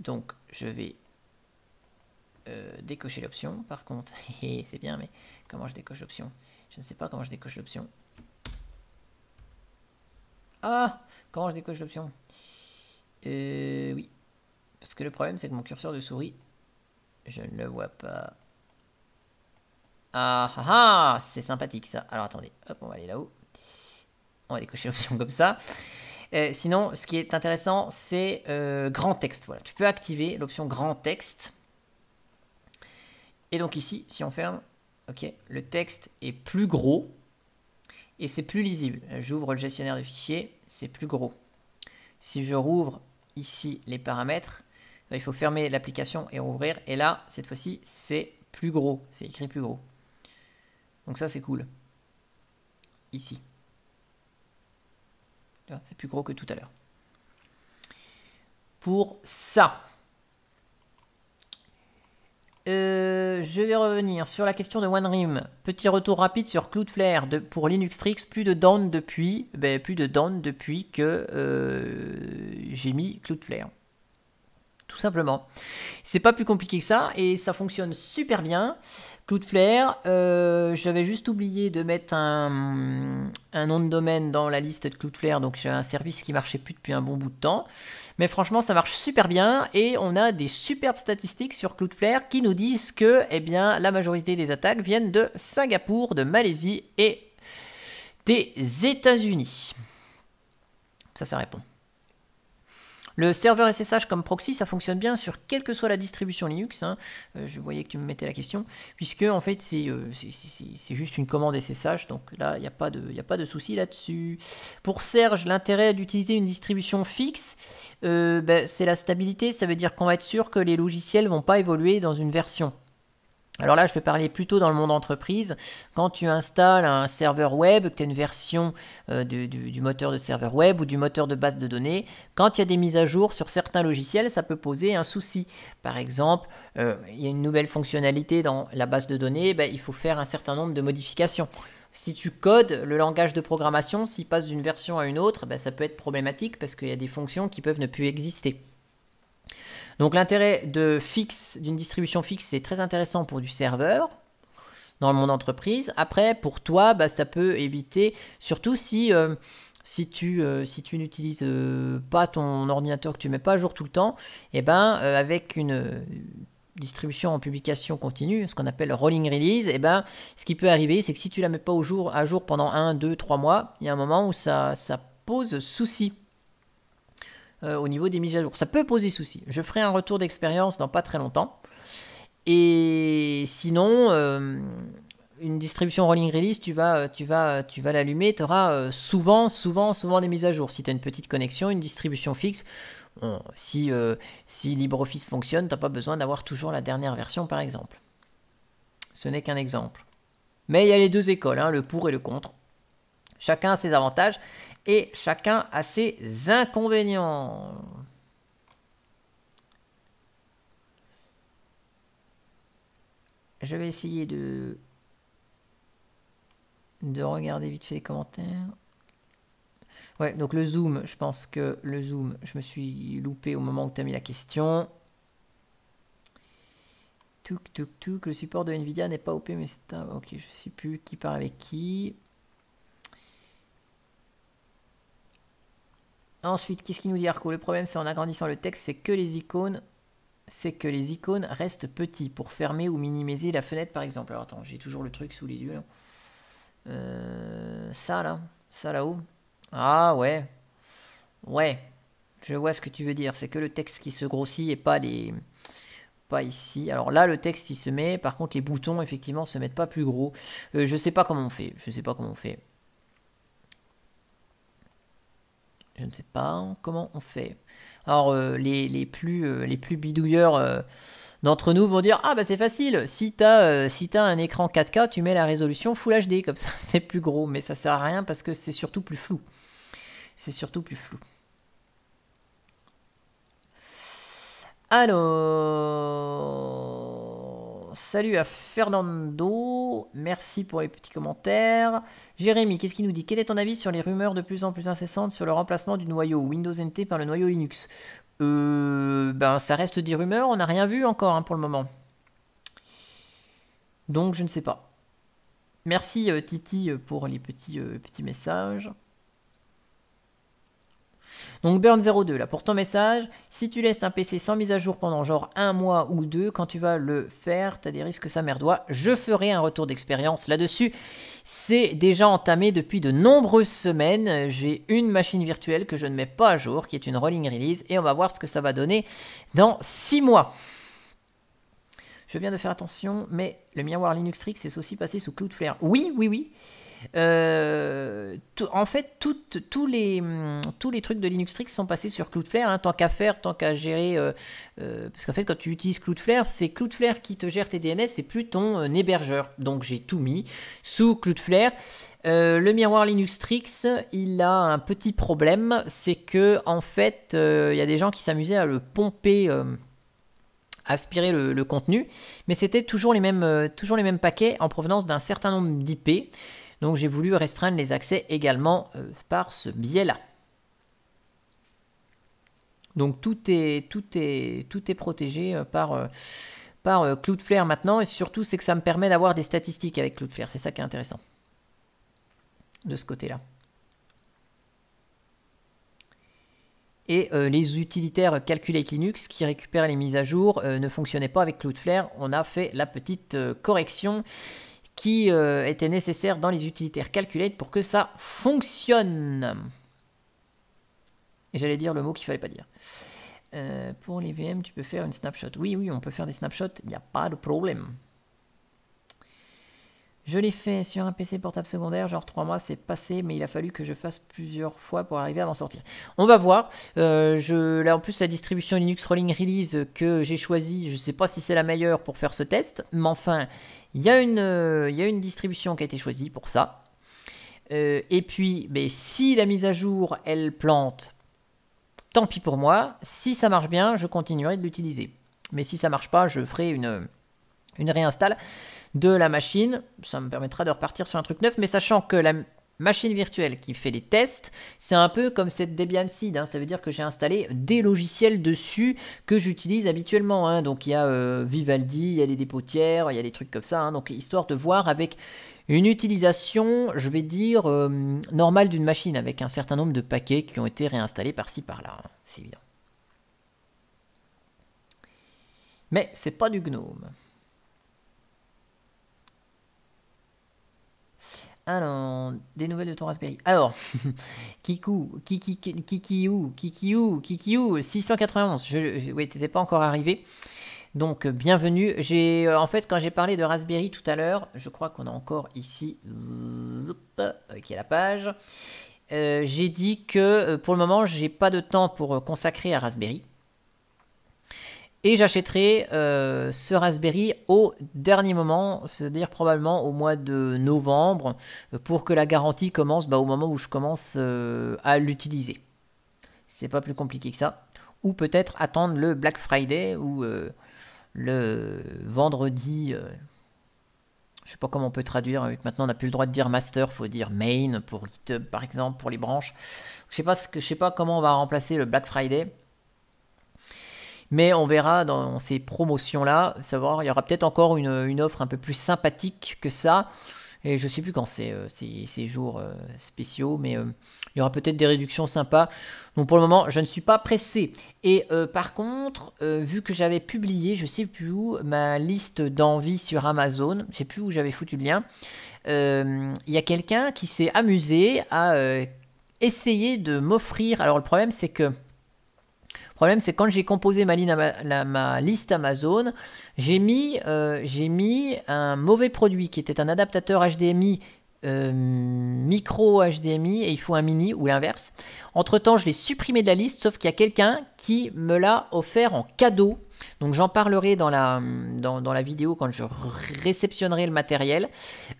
Donc je vais euh, décocher l'option. Par contre, c'est bien, mais comment je décoche l'option je ne sais pas comment je décoche l'option. Ah Comment je décoche l'option Euh... Oui. Parce que le problème, c'est que mon curseur de souris, je ne le vois pas. Ah ah, ah C'est sympathique, ça. Alors, attendez. Hop, on va aller là-haut. On va décocher l'option comme ça. Euh, sinon, ce qui est intéressant, c'est euh, grand texte. Voilà, tu peux activer l'option grand texte. Et donc ici, si on ferme, ok, le texte est plus gros et c'est plus lisible. J'ouvre le gestionnaire de fichiers, c'est plus gros. Si je rouvre ici les paramètres, bah, il faut fermer l'application et rouvrir. Et là, cette fois-ci, c'est plus gros. C'est écrit plus gros. Donc ça, c'est cool. Ici. C'est plus gros que tout à l'heure. Pour ça, euh, je vais revenir sur la question de OneRim. Petit retour rapide sur Cloudflare de, pour Linux Trix. Plus de down depuis, ben, plus de down depuis que euh, j'ai mis Cloudflare tout simplement. C'est pas plus compliqué que ça et ça fonctionne super bien. Cloudflare. Euh, j'avais juste oublié de mettre un, nom de domaine dans la liste de Cloudflare. donc j'ai un service qui marchait plus depuis un bon bout de temps. Mais franchement, ça marche super bien et on a des superbes statistiques sur Cloudflare qui nous disent que eh bien, la majorité des attaques viennent de Singapour, de Malaisie et des États-Unis. Ça, ça répond. Le serveur SSH comme proxy, ça fonctionne bien sur quelle que soit la distribution Linux. Hein. Euh, je voyais que tu me mettais la question, puisque en fait c'est euh, juste une commande SSH, donc là il n'y a pas de, y a pas de souci là-dessus. Pour Serge, l'intérêt d'utiliser une distribution fixe, euh, ben, c'est la stabilité. Ça veut dire qu'on va être sûr que les logiciels vont pas évoluer dans une version. Alors là, je vais parler plutôt dans le monde entreprise. Quand tu installes un serveur web, que tu as une version euh, du, moteur de serveur web ou du moteur de base de données, quand il y a des mises à jour sur certains logiciels, ça peut poser un souci. Par exemple, euh, il y a une nouvelle fonctionnalité dans la base de données, ben, il faut faire un certain nombre de modifications. Si tu codes le langage de programmation, s'il passe d'une version à une autre, ben, ça peut être problématique parce qu'il y a des fonctions qui peuvent ne plus exister. Donc l'intérêt de fixe, d'une distribution fixe, c'est très intéressant pour du serveur dans le monde entreprise. Après, pour toi, bah, ça peut éviter, surtout si, euh, si tu, euh, si tu n'utilises euh, pas ton ordinateur, que tu ne mets pas à jour tout le temps, et eh ben, avec une distribution en publication continue, ce qu'on appelle rolling release, et eh ben, ce qui peut arriver, c'est que si tu la mets pas au jour, à jour pendant 1, 2, 3 mois, il y a un moment où ça, ça pose souci. Euh, au niveau des mises à jour. Ça peut poser souci. Je ferai un retour d'expérience dans pas très longtemps. Et sinon, euh, une distribution rolling release, tu vas, euh, tu vas, tu vas l'allumer, tu auras souvent, souvent, souvent des mises à jour. Si tu as une petite connexion, une distribution fixe, si, si LibreOffice fonctionne, tu n'as pas besoin d'avoir toujours la dernière version, par exemple. Ce n'est qu'un exemple. Mais il y a les deux écoles, hein, le pour et le contre. Chacun a ses avantages et chacun a ses inconvénients. Je vais essayer de, de regarder vite fait les commentaires. Ouais, donc le zoom, je pense que le zoom, je me suis loupé au moment où tu as mis la question. Touk, touk, touk, le support de Nvidia n'est pas OP, mais c'est un... Ok, je sais plus qui part avec qui. Ensuite, qu'est-ce qu'il nous dit Arco Le problème, c'est en agrandissant le texte, c'est que les icônes restent petits pour fermer ou minimiser la fenêtre par exemple. Alors attends, j'ai toujours le truc sous les yeux euh, ça là, ça là-haut. Ah ouais. Ouais. Je vois ce que tu veux dire, c'est que le texte qui se grossit et pas les pas ici. Alors là le texte il se met, par contre les boutons effectivement se mettent pas plus gros. Je euh, je sais pas comment on fait, je sais pas comment on fait. Je ne sais pas hein, comment on fait. Alors, euh, les, plus, euh, les plus bidouilleurs euh, d'entre nous vont dire Ah, bah c'est facile, si t'as si as un écran 4K, tu mets la résolution Full HD, comme ça c'est plus gros, mais ça sert à rien parce que c'est surtout plus flou. C'est surtout plus flou. Alors. Salut à Fernando. Merci pour les petits commentaires. Jérémy, qu'est-ce qu'il nous dit Quel est ton avis sur les rumeurs de plus en plus incessantes sur le remplacement du noyau Windows NT par le noyau Linux euh, ben, ça reste des rumeurs, on n'a rien vu encore hein, pour le moment. Donc je ne sais pas. Merci euh, Titi euh, pour les petits, petits messages. Donc Burn 02, là, pour ton message, si tu laisses un PC sans mise à jour pendant genre un mois ou deux, quand tu vas le faire, t'as des risques que ça merdoie. Je ferai un retour d'expérience là-dessus. C'est déjà entamé depuis de nombreuses semaines. J'ai une machine virtuelle que je ne mets pas à jour, qui est une rolling release, et on va voir ce que ça va donner dans six mois. Je viens de faire attention, mais le miroir Linux Trix est aussi passé sous Cloudflare. Oui, oui, oui. Euh, en fait, les, hum, tous les trucs de Linux Trix sont passés sur Cloudflare, hein, tant qu'à faire, tant qu'à gérer. Euh, euh, parce qu'en fait, quand tu utilises Cloudflare, c'est Cloudflare qui te gère tes DNS, c'est plus ton hébergeur. Donc j'ai tout mis sous Cloudflare. le miroir Linux Tricks, il a un petit problème, c'est que en fait, il y a des gens qui s'amusaient à le pomper, aspirer le, contenu, mais c'était toujours les mêmes, toujours les mêmes paquets en provenance d'un certain nombre d'IP. Donc j'ai voulu restreindre les accès également euh, par ce biais-là. Donc tout est, tout est, tout est protégé euh, par, euh, par Cloudflare maintenant. Et surtout, c'est que ça me permet d'avoir des statistiques avec Cloudflare. C'est ça qui est intéressant de ce côté-là. Et les utilitaires Calculate Linux qui récupèrent les mises à jour ne fonctionnaient pas avec Cloudflare. On a fait la petite correction qui euh, était nécessaire dans les utilitaires calculate pour que ça fonctionne. Et j'allais dire le mot qu'il fallait pas dire. Euh, pour les VM, tu peux faire une snapshot. Oui, oui, on peut faire des snapshots, il n'y a pas de problème. Je l'ai fait sur un PC portable secondaire, genre trois mois, c'est passé, mais il a fallu que je fasse plusieurs fois pour arriver à m'en sortir. On va voir. Euh, je, là, en plus, la distribution Linux Rolling Release que j'ai choisie, je ne sais pas si c'est la meilleure pour faire ce test, mais enfin, il y, a une, euh, une distribution qui a été choisie pour ça. Euh, et puis, mais si la mise à jour, elle plante, tant pis pour moi. Si ça marche bien, je continuerai de l'utiliser. Mais si ça marche pas, je ferai une, une réinstall de la machine. Ça me permettra de repartir sur un truc neuf, mais sachant que la, machine virtuelle qui fait les tests. C'est un peu comme cette Debian Seed, hein. ça veut dire que j'ai installé des logiciels dessus que j'utilise habituellement. Hein. Donc il y a euh, Vivaldi, il y a les dépôts il y a des trucs comme ça. Hein. Donc histoire de voir avec une utilisation, je vais dire, euh, normale d'une machine, avec un certain nombre de paquets qui ont été réinstallés par-ci par-là. C'est évident. Mais c'est pas du GNOME. Alors, ah des nouvelles de ton Raspberry. Alors, Kikou, Kikiou, Kikiou, Kikiou, 691. Je, oui, t'étais pas encore arrivé. Donc, bienvenue. J'ai, euh, en fait, quand j'ai parlé de Raspberry tout à l'heure, je crois qu'on a encore ici, euh, qui est la page. Euh, j'ai dit que pour le moment, j'ai pas de temps pour consacrer à Raspberry. Et j'achèterai euh, ce Raspberry au dernier moment, c'est-à-dire probablement au mois de novembre, pour que la garantie commence bah, au moment où je commence euh, à l'utiliser. C'est pas plus compliqué que ça. Ou peut-être attendre le Black Friday ou euh, le vendredi. je sais pas comment on peut traduire. Maintenant, on n'a plus le droit de dire master, faut dire main pour GitHub par exemple, pour les branches. Je sais pas ce que, je sais pas comment on va remplacer le Black Friday. Mais on verra dans ces promotions-là, savoir, il y aura peut-être encore une, offre un peu plus sympathique que ça. Et je sais plus quand c'est euh, ces, jours euh, spéciaux, mais euh, il y aura peut-être des réductions sympas. Donc pour le moment, je ne suis pas pressé. Et par contre, vu que j'avais publié, je ne sais plus où, ma liste d'envie sur Amazon, je ne sais plus où j'avais foutu le lien, il y a quelqu'un qui s'est amusé à essayer de m'offrir. Alors le problème, c'est que problème, c'est quand j'ai composé ma, liste Amazon, euh, j'ai mis, un mauvais produit qui était un adaptateur HDMI euh, micro HDMI et il faut un mini ou l'inverse. Entre temps, je l'ai supprimé de la liste, sauf qu'il y a quelqu'un qui me l'a offert en cadeau. Donc j'en parlerai dans la, dans, la vidéo quand je réceptionnerai le matériel.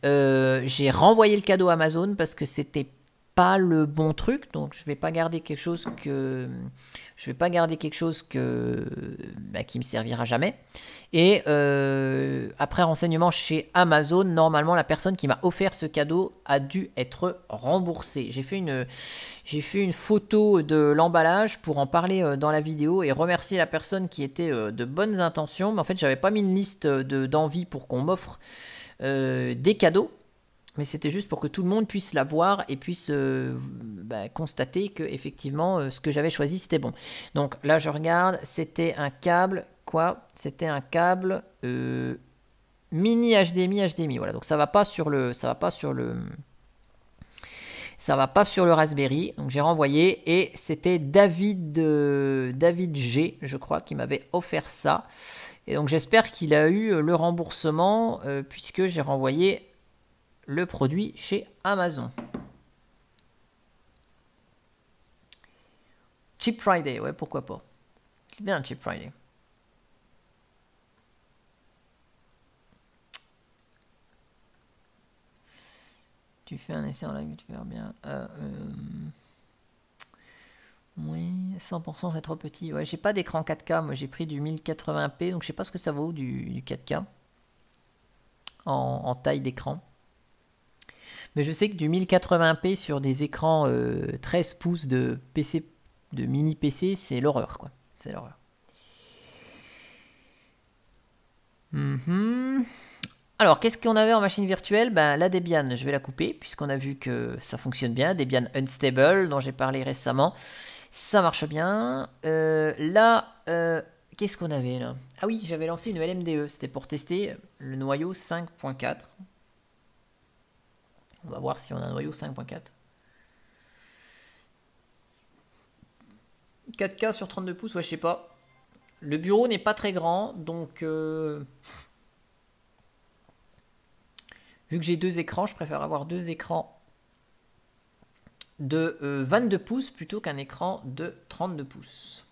Euh, j'ai renvoyé le cadeau à Amazon parce que c'était pas le bon truc, donc je vais pas garder quelque chose que je vais pas garder quelque chose que bah, qui me servira jamais. Et euh, après renseignement chez Amazon, normalement la personne qui m'a offert ce cadeau a dû être remboursée. J'ai fait une j'ai fait une photo de l'emballage pour en parler euh, dans la vidéo et remercier la personne qui était euh, de bonnes intentions, mais en fait j'avais pas mis une liste d'envie pour qu'on m'offre des cadeaux. Mais c'était juste pour que tout le monde puisse la voir et puisse euh, bah, constater que effectivement euh, ce que j'avais choisi c'était bon. Donc là je regarde, c'était un câble quoi C'était un câble euh, mini HDMI HDMI. Voilà, donc ça va pas sur le ça va pas sur le ça va pas sur le Raspberry. Donc j'ai renvoyé et c'était David David G, je crois, qui m'avait offert ça. Et donc j'espère qu'il a eu le remboursement puisque j'ai renvoyé le produit chez Amazon. Cheap Friday, ouais, pourquoi pas. C'est bien Cheap Friday. Tu fais un essai en live, tu verras bien. Euh, euh, oui, 100% c'est trop petit. Ouais, j'ai pas d'écran 4K, moi j'ai pris du 1080p, donc je sais pas ce que ça vaut du, 4K en taille d'écran. Mais je sais que du 1080p sur des écrans 13 euh, pouces de PC, de mini PC, c'est l'horreur, quoi. C'est mhm. Alors, qu'est-ce qu'on avait en machine virtuelle ben, La Debian, je vais la couper, puisqu'on a vu que ça fonctionne bien. Debian Unstable, dont j'ai parlé récemment, ça marche bien. Euh, là, euh, qu'est-ce qu'on avait là Ah oui, j'avais lancé une LMDE, c'était pour tester le noyau 5.4. On va voir si on a un noyau 5.4. 4K sur 32 pouces, ouais, je sais pas. Le bureau n'est pas très grand, donc euh, vu que j'ai deux écrans, je préfère avoir deux écrans de 22 euh, pouces plutôt qu'un écran de 32 pouces.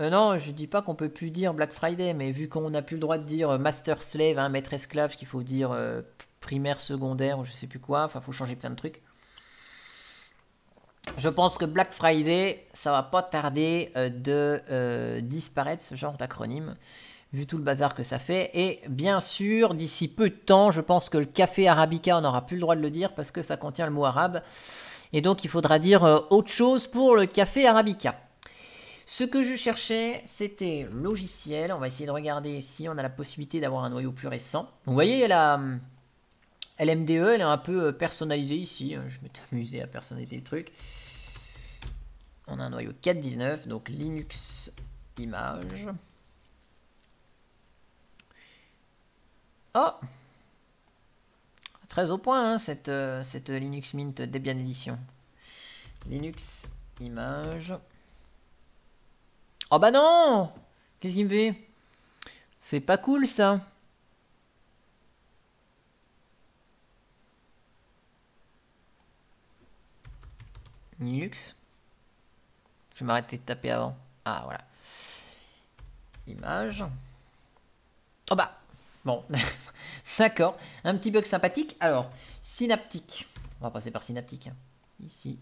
Euh, non, je dis pas qu'on peut plus dire Black Friday, mais vu qu'on n'a plus le droit de dire euh, master slave, hein, maître esclave, qu'il faut dire euh, primaire, secondaire, ou je sais plus quoi, enfin, faut changer plein de trucs. Je pense que Black Friday, ça va pas tarder de disparaître ce genre d'acronyme vu tout le bazar que ça fait. Et bien sûr, d'ici peu de temps, je pense que le café arabica, on n'aura plus le droit de le dire parce que ça contient le mot arabe. Et donc, il faudra dire autre chose pour le café arabica. Ce que je cherchais, c'était logiciel. On va essayer de regarder si on a la possibilité d'avoir un noyau plus récent. vous voyez, la euh, LMDE, elle est un peu euh, personnalisée ici. Hein. Je m'étais amusé à personnaliser le truc. On a un noyau 4.19, donc Linux image. Oh Très au point, hein, cette, euh, cette Linux Mint Debian Edition. Linux image. Oh bah non Qu'est-ce qu'il me fait C'est pas cool ça Linux. Je vais m'arrêter de taper avant. Ah voilà. Image. Oh bah Bon, d'accord. Un petit bug sympathique. Alors, synaptique. On va passer par synaptique. Hein. Ici,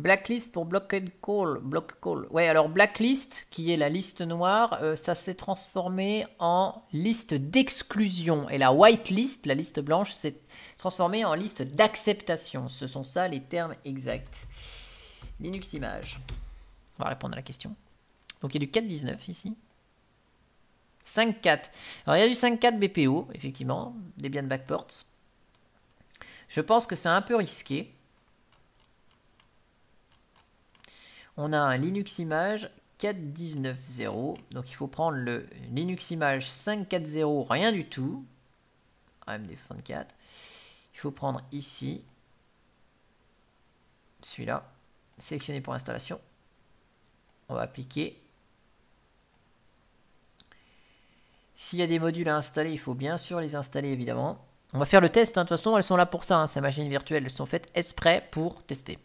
Blacklist pour and Call. Block call. Ouais, alors Blacklist, qui est la liste noire, euh, ça s'est transformé en liste d'exclusion. Et la whitelist, la liste blanche, s'est transformée en liste d'acceptation. Ce sont ça les termes exacts. Linux Image. On va répondre à la question. Donc il y a du 4.19 ici. 5.4. Alors il y a du 5.4 BPO, effectivement, Debian Backports. Je pense que c'est un peu risqué. on a un Linux image 4.19.0. Donc il faut prendre le Linux image 5.4.0, rien du tout. AMD64. Il faut prendre ici celui-là, sélectionner pour installation. On va appliquer. S'il y a des modules à installer, il faut bien sûr les installer évidemment. On va faire le test, hein. de toute façon elles sont là pour ça, hein. ces machines virtuelles, elles sont faites exprès pour tester.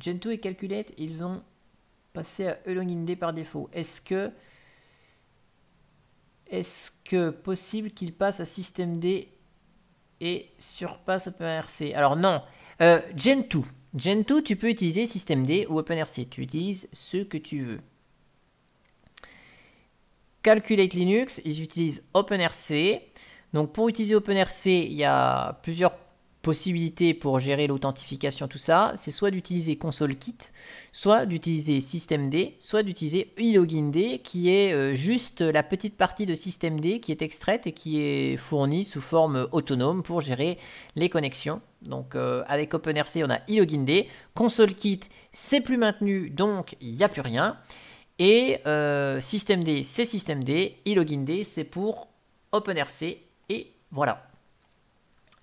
Gentoo et Calculate, ils ont passé à ElongInD par défaut. Est-ce que est-ce que possible qu'ils passent à système D et surpasse OpenRC Alors non. Euh, Gentoo. Gentoo, tu peux utiliser système D ou OpenRC. Tu utilises ce que tu veux. Calculate Linux, ils utilisent OpenRC. Donc pour utiliser OpenRC, il y a plusieurs possibilité pour gérer l'authentification, tout ça, c'est soit d'utiliser console kit, soit d'utiliser systemd, soit d'utiliser eLoginD, login qui est euh, juste la petite partie de systemd qui est extraite et qui est fournie sous forme autonome pour gérer les connexions. Donc euh, avec OpenRC, on a eLoginD, login console kit, c'est plus maintenu, donc il n'y a plus rien. Et euh, systemd, c'est systemd, eLoginD, login d c'est pour OpenRC, et voilà.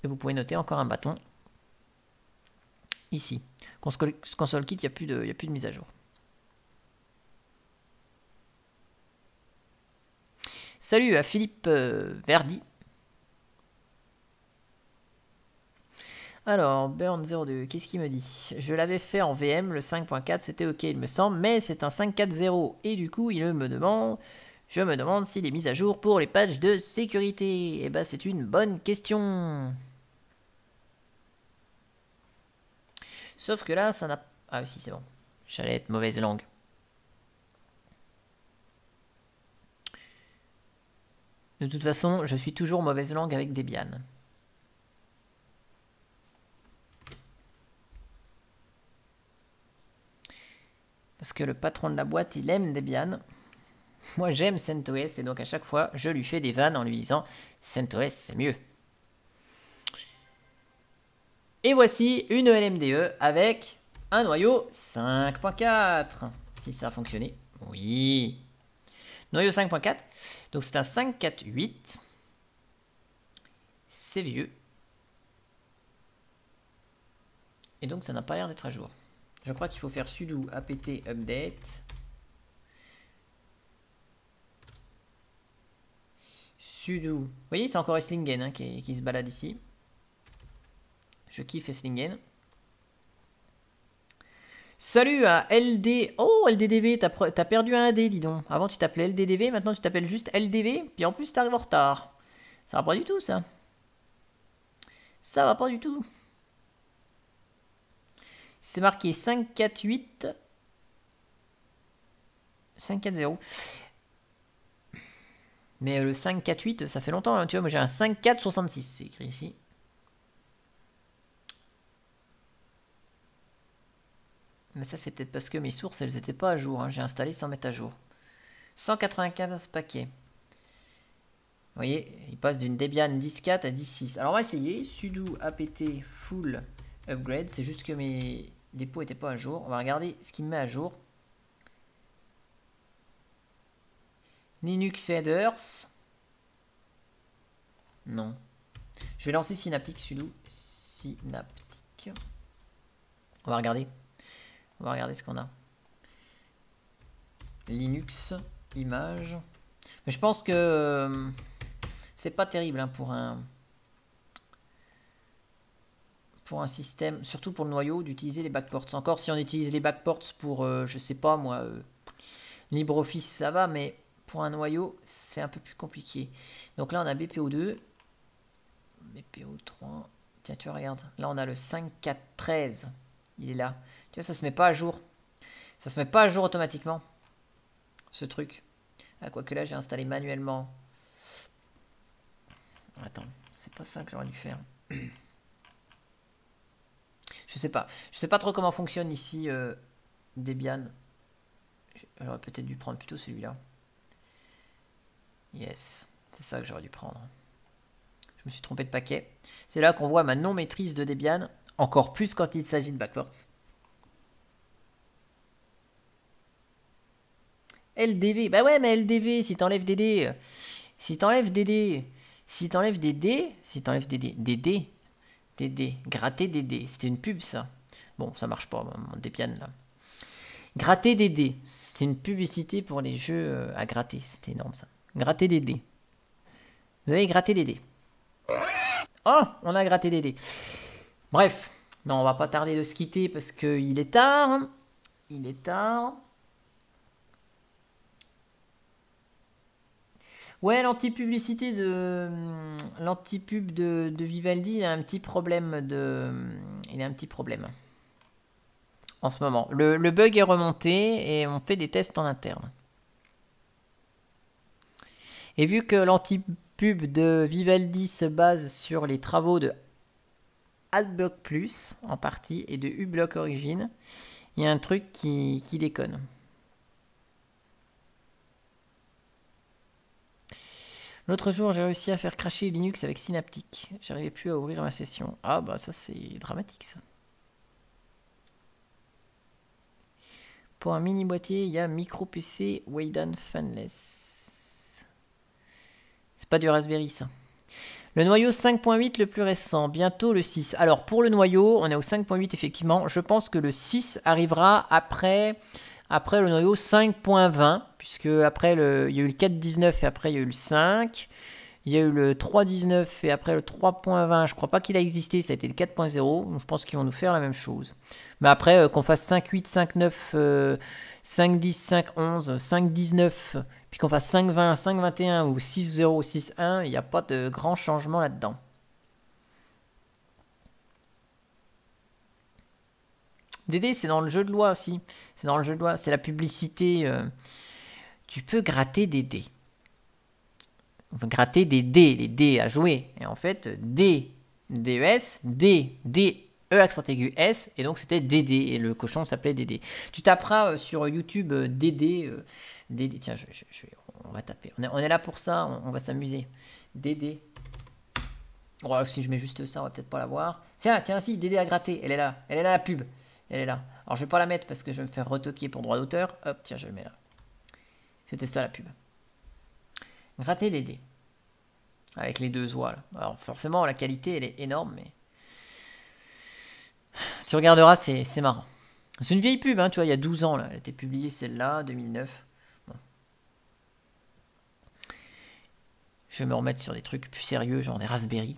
Et vous pouvez noter encore un bâton ici. Console, console kit, il n'y a, plus de, mise à jour. Salut à Philippe euh, Verdi. Alors, Burn02, qu'est-ce qu'il me dit Je l'avais fait en VM, le 5.4, c'était ok, il me semble, mais c'est un 5.4.0. Et du coup, il me demande, je me demande s'il est mis à jour pour les patchs de sécurité. Eh bien, c'est une bonne question. Sauf que là, ça n'a... Ah si, c'est bon. J'allais être mauvaise langue. De toute façon, je suis toujours mauvaise langue avec Debian. Parce que le patron de la boîte, il aime Debian. Moi, j'aime CentOS et donc à chaque fois, je lui fais des vannes en lui disant CentOS, c'est mieux. Et voici une LMDE avec un noyau 5.4. Si ça a fonctionné. Oui. Noyau 5.4. Donc c'est un 5.4.8. C'est vieux. Et donc ça n'a pas l'air d'être à jour. Je crois qu'il faut faire sudo apt update. Sudo. Vous voyez, c'est encore Slingen hein, qui se balade ici. Je kiffe Esslingen. Salut à LD. Oh, LDDV, t'as perdu un D, dis donc. Avant, tu t'appelais LDDV, maintenant, tu t'appelles juste LDV, puis en plus, t'arrives en retard. Ça va pas du tout, ça. Ça va pas du tout. C'est marqué 548... 540. Mais le 548, ça fait longtemps, hein, tu vois. Moi, j'ai un 5466. c'est écrit ici. Mais ça, c'est peut-être parce que mes sources, elles n'étaient pas à jour. Hein. J'ai installé sans mettre à jour. 195 paquets. Vous voyez, il passe d'une Debian 10.4 à 10.6. Alors on va essayer. sudo apt full upgrade. C'est juste que mes dépôts n'étaient pas à jour. On va regarder ce qui me met à jour. Linux headers. Non. Je vais lancer Synaptic sudo Synaptic. On va regarder. On va regarder ce qu'on a. Linux, images. je pense que euh, c'est pas terrible hein, pour un pour un système, surtout pour le noyau, d'utiliser les backports. Encore si on utilise les backports pour, euh, je sais pas moi, euh, LibreOffice, ça va, mais pour un noyau, c'est un peu plus compliqué. Donc là, on a BPO2, BPO3. Tiens, tu regardes. Là, on a le 5413. Il est là ça se met pas à jour. Ça se met pas à jour automatiquement. Ce truc. Ah, quoi que là, j'ai installé manuellement. Attends, c'est pas ça que j'aurais dû faire. Je sais pas. Je sais pas trop comment fonctionne ici euh, Debian. J'aurais peut-être dû prendre plutôt celui-là. Yes, c'est ça que j'aurais dû prendre. Je me suis trompé de paquet. C'est là qu'on voit ma non-maîtrise de Debian, encore plus quand il s'agit de backports. LDV. Bah ouais, mais LDV, si t'enlèves des dés, euh, si t'enlèves des dés, si t'enlèves des dés, si t'enlèves des dés, des dés, gratter des dés, c'était une pub ça. Bon, ça marche pas, mon Debian là. Gratter des dés, c'était une publicité pour les jeux euh, à gratter, c'était énorme ça. Gratter des dés. Vous avez gratté des dés. Oh, on a gratté des dés. Bref, non, on va pas tarder de se quitter parce qu'il est tard. Hein. Il est tard. Ouais, l'anti-publicité de hum, l'anti-pub de, Vivaldi, a un petit problème de, hum, il a un petit problème en ce moment. Le, bug est remonté et on fait des tests en interne. Et vu que l'anti-pub de Vivaldi se base sur les travaux de AdBlock Plus en partie et de uBlock Origin, il y a un truc qui déconne. L'autre jour, j'ai réussi à faire cracher Linux avec Synaptic. J'arrivais plus à ouvrir ma session. Ah bah ça c'est dramatique ça. Pour un mini boîtier, il y a micro PC Fanless. Fanless. C'est pas du Raspberry ça. Le noyau 5.8 le plus récent, bientôt le 6. Alors pour le noyau, on est au 5.8 effectivement. Je pense que le 6 arrivera après après le noyau 5.20, puisque après il y a eu le 4.19 et après il y a eu le 5. Il y a eu le 3.19 et après le 3.20. Je crois pas qu'il a existé, ça a été le 4.0. Je pense qu'ils vont nous faire la même chose. Mais après, euh, qu'on fasse 5.8, 5.9, 5.10, 5.11, 5.19, puis qu'on fasse 5.20, 5.21 ou 6.0, 6.1, il n'y a pas de grand changement là-dedans. DD, c'est dans le jeu de loi aussi c'est dans le jeu de loi, c'est la publicité. Euh. tu peux gratter des dés. peut gratter des dés, des dés à jouer. Et en fait, D, D, e S, D, D, E accent aigu S, et donc c'était DD, et le cochon s'appelait DD. Tu taperas euh, sur YouTube DD, euh, DD, tiens, je, on va taper, on est, là pour ça, on, va s'amuser. DD, oh, si je mets juste ça, on va peut-être pas la voir. Tiens, tiens, si, DD a gratter, elle est là, elle est là la pub, elle est là. Alors je vais pas la mettre parce que je vais me faire retoquer pour droit d'auteur. Hop, tiens, je le mets là. C'était ça la pub. Gratter des dés. Avec les deux oies. Alors forcément, la qualité, elle est énorme, mais... Tu regarderas, c'est marrant. C'est une vieille pub, hein, tu vois, il y a 12 ans, là. Elle a été publiée, celle-là, 2009. Je vais me remettre sur des trucs plus sérieux, genre des Raspberry.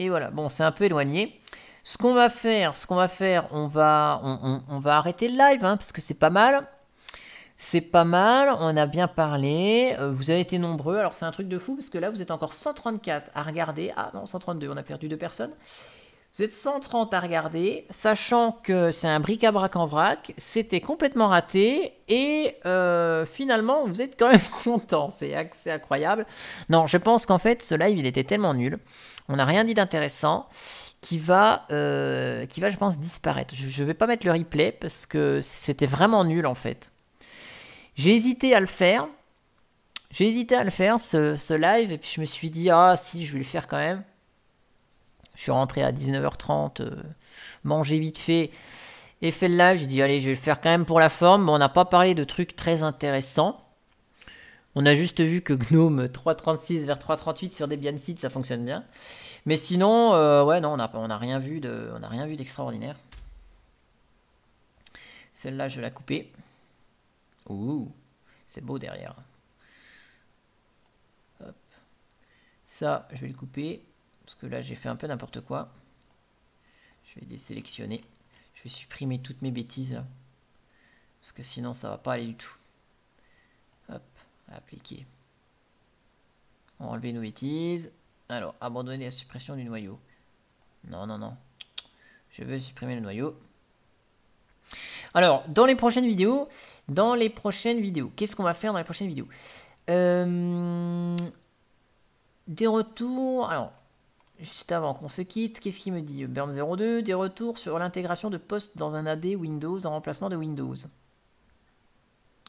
Et voilà, bon, c'est un peu éloigné. Ce qu'on va faire, ce qu'on va faire, on va, on, va arrêter le live, hein, parce que c'est pas mal. C'est pas mal, on a bien parlé, euh, vous avez été nombreux, alors c'est un truc de fou, parce que là vous êtes encore 134 à regarder. Ah non, 132, on a perdu deux personnes. Vous êtes 130 à regarder, sachant que c'est un bric-à-brac en vrac, c'était complètement raté, et euh, finalement, vous êtes quand même content, c'est incroyable. Non, je pense qu'en fait, ce live, il était tellement nul, on n'a rien dit d'intéressant, qui va, euh, qui va, je pense, disparaître. Je ne vais pas mettre le replay, parce que c'était vraiment nul, en fait. J'ai hésité à le faire, j'ai hésité à le faire, ce live, et puis je me suis dit, ah si, je vais le faire quand même. Je suis rentré à 19h30, euh, mangé vite fait et fait le live. J'ai dit, allez, je vais le faire quand même pour la forme. on n'a pas parlé de trucs très intéressants. On a juste vu que GNOME 3.36 vers 3.38 sur des Debian sites, ça fonctionne bien. Mais sinon, euh, ouais, non, on n'a on rien vu d'extraordinaire. Celle-là, je vais la couper. Ouh, c'est beau derrière. Hop. Ça, je vais le couper. Parce que là, j'ai fait un peu n'importe quoi. Je vais désélectionner. Je vais supprimer toutes mes bêtises. Parce que sinon, ça va pas aller du tout. Hop, appliquer. enlever nos bêtises. Alors, abandonner la suppression du noyau. Non, non, non. Je veux supprimer le noyau. Alors, dans les prochaines vidéos, dans les prochaines vidéos, qu'est-ce qu'on va faire dans les prochaines vidéos euh, Des retours. Alors, Juste avant qu'on se quitte, qu'est-ce qu'il me dit Burn02, des retours sur l'intégration de postes dans un AD Windows en remplacement de Windows.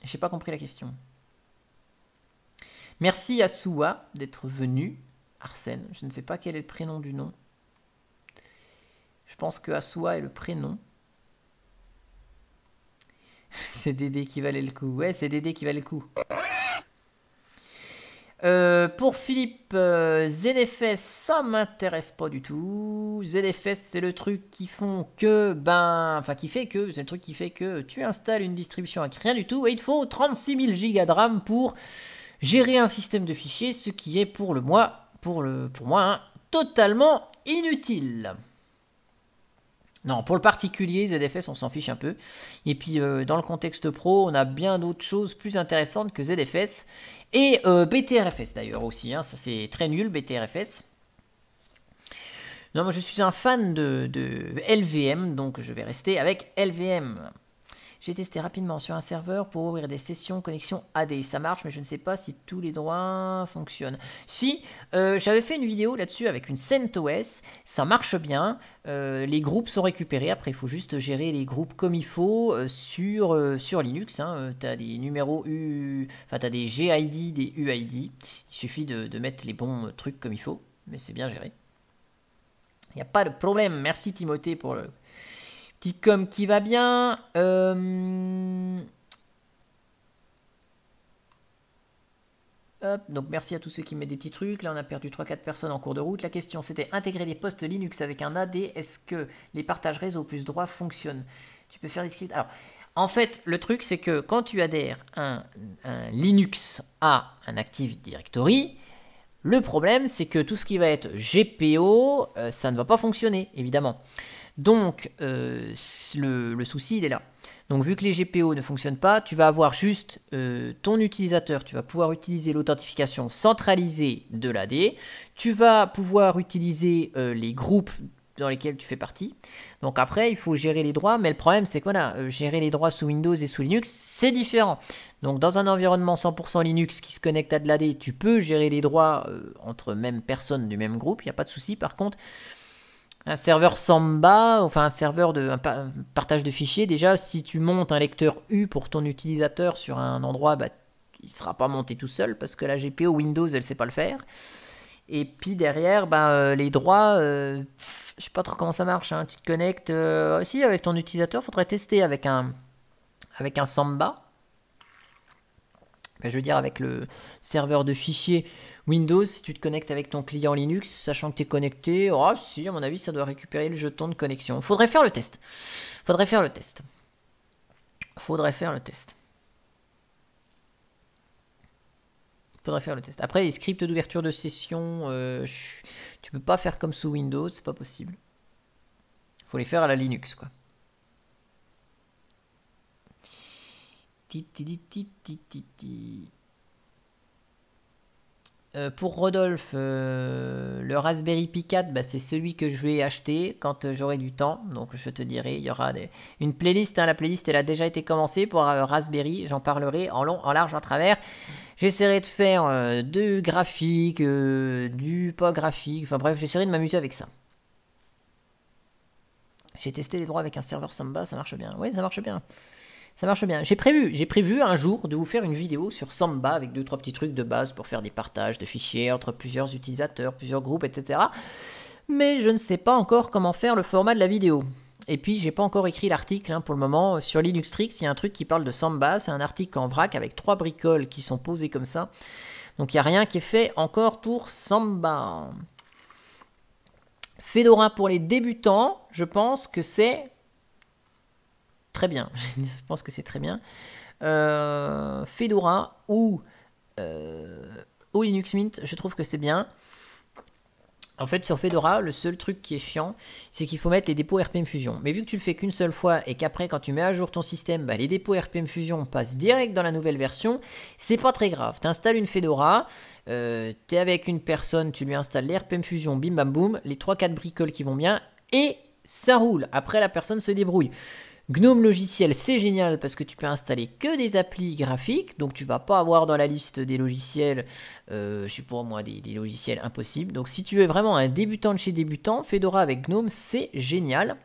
J'ai pas compris la question. Merci à Soua d'être venu. Arsène, je ne sais pas quel est le prénom du nom. Je pense que Asua est le prénom. c'est Dédé qui valait le coup. Ouais, c'est Dédé qui valait le coup. Euh, pour Philippe, euh, ZFS, ça m'intéresse pas du tout. ZFS, c'est le truc qui font que, ben, enfin qui fait que, c'est le truc qui fait que tu installes une distribution avec rien du tout et il te faut 36 000 gigas de RAM pour gérer un système de fichiers, ce qui est pour le moi, pour le, pour moi, hein, totalement inutile. Non, pour le particulier, ZFS, on s'en fiche un peu. Et puis, euh, dans le contexte pro, on a bien d'autres choses plus intéressantes que ZFS. Et euh, BTRFS d'ailleurs aussi, hein. ça c'est très nul, BTRFS. Non, moi je suis un fan de LVM, donc je vais rester avec LVM. J'ai testé rapidement sur un serveur pour ouvrir des sessions connexion AD. Ça marche, mais je ne sais pas si tous les droits fonctionnent. Si, euh, j'avais fait une vidéo là-dessus avec une CentOS. Ça marche bien. Euh, les groupes sont récupérés. Après, il faut juste gérer les groupes comme il faut euh, sur, sur Linux. Hein. tu as des numéros U, enfin, tu as des GID, des UID. Il suffit de, de mettre les bons trucs comme il faut, mais c'est bien géré. Il n'y a pas de problème. Merci Timothée pour le Petit com qui va bien. Euh, donc merci à tous ceux qui mettent des petits trucs. Là, on a perdu 3-4 personnes en cours de route. La question, c'était intégrer des postes Linux avec un AD. Est-ce que les partages réseau plus droit fonctionnent Tu peux faire des scripts. Alors, en fait, le truc, c'est que quand tu adhères un Linux à un Active Directory, le problème, c'est que tout ce qui va être GPO, euh, ça ne va pas fonctionner, évidemment. Donc, euh, le, souci, il est là. Donc, vu que les GPO ne fonctionnent pas, tu vas avoir juste euh, ton utilisateur, tu vas pouvoir utiliser l'authentification centralisée de l'AD, tu vas pouvoir utiliser les groupes dans lesquels tu fais partie. Donc après, il faut gérer les droits, mais le problème c'est que euh, voilà, gérer les droits sous Windows et sous Linux, c'est différent. Donc dans un environnement 100% Linux qui se connecte à de l'AD, tu peux gérer les droits euh, entre même personnes du même groupe, il n'y a pas de souci. Par contre, un serveur Samba, enfin un serveur de partage de fichiers, déjà si tu montes un lecteur U pour ton utilisateur sur un endroit, bah, il ne sera pas monté tout seul parce que la GPO Windows, elle ne sait pas le faire. Et puis derrière, bah, euh, les droits, je sais pas trop comment ça marche. Hein. Tu te connectes euh, aussi avec ton utilisateur. Faudrait tester avec un avec un Samba. Ben, je veux dire avec le serveur de fichiers Windows, si tu te connectes avec ton client Linux, sachant que tu es connecté, Ah si, à mon avis, ça doit récupérer le jeton de connexion. Faudrait faire le test. Faudrait faire le test. Faudrait faire le test. Faudrait faire le test. Après, les scripts d'ouverture de session, euh, tu peux pas faire comme sous Windows, c'est pas possible. Faut les faire à la Linux, quoi. Euh, pour Rodolphe, euh, le Raspberry Pi 4, bah, c'est celui que je vais acheter quand euh, j'aurai du temps. Donc je te dirai, il y aura une playlist. Hein. la playlist, elle a déjà été commencée pour Raspberry. J'en parlerai en long, en large, à travers. J'essaierai de faire du graphique, du pas graphique. Enfin bref, j'essaierai de m'amuser avec ça. J'ai testé les droits avec un serveur Samba, ça marche bien. Oui, ça marche bien ça marche bien. J'ai prévu, j'ai prévu un jour de vous faire une vidéo sur Samba avec deux trois petits trucs de base pour faire des partages de fichiers entre plusieurs utilisateurs, plusieurs groupes, etc. Mais je ne sais pas encore comment faire le format de la vidéo. Et puis j'ai pas encore écrit l'article hein, pour le moment sur Linux Tricks. Il y a un truc qui parle de Samba, c'est un article en vrac avec trois bricoles qui sont posées comme ça. Donc il n'y a rien qui est fait encore pour Samba. Fedora pour les débutants, je pense que c'est très bien. je pense que c'est très bien. Euh, Fedora ou, euh, Linux Mint, je trouve que c'est bien. En fait, sur Fedora, le seul truc qui est chiant, c'est qu'il faut mettre les dépôts RPM Fusion. Mais vu que tu le fais qu'une seule fois et qu'après, quand tu mets à jour ton système, bah, les dépôts RPM Fusion passent direct dans la nouvelle version, c'est pas très grave. Tu installes une Fedora, euh, tu es avec une personne, tu lui installes les RPM Fusion, bim bam boum, les 3-4 bricoles qui vont bien, et ça roule. Après, la personne se débrouille. GNOME logiciel, c'est génial parce que tu peux installer que des applis graphiques, donc tu vas pas avoir dans la liste des logiciels, euh, je suis pour moi, des, des, logiciels impossibles. Donc si tu es vraiment un débutant de chez débutant, Fedora avec GNOME, c'est génial.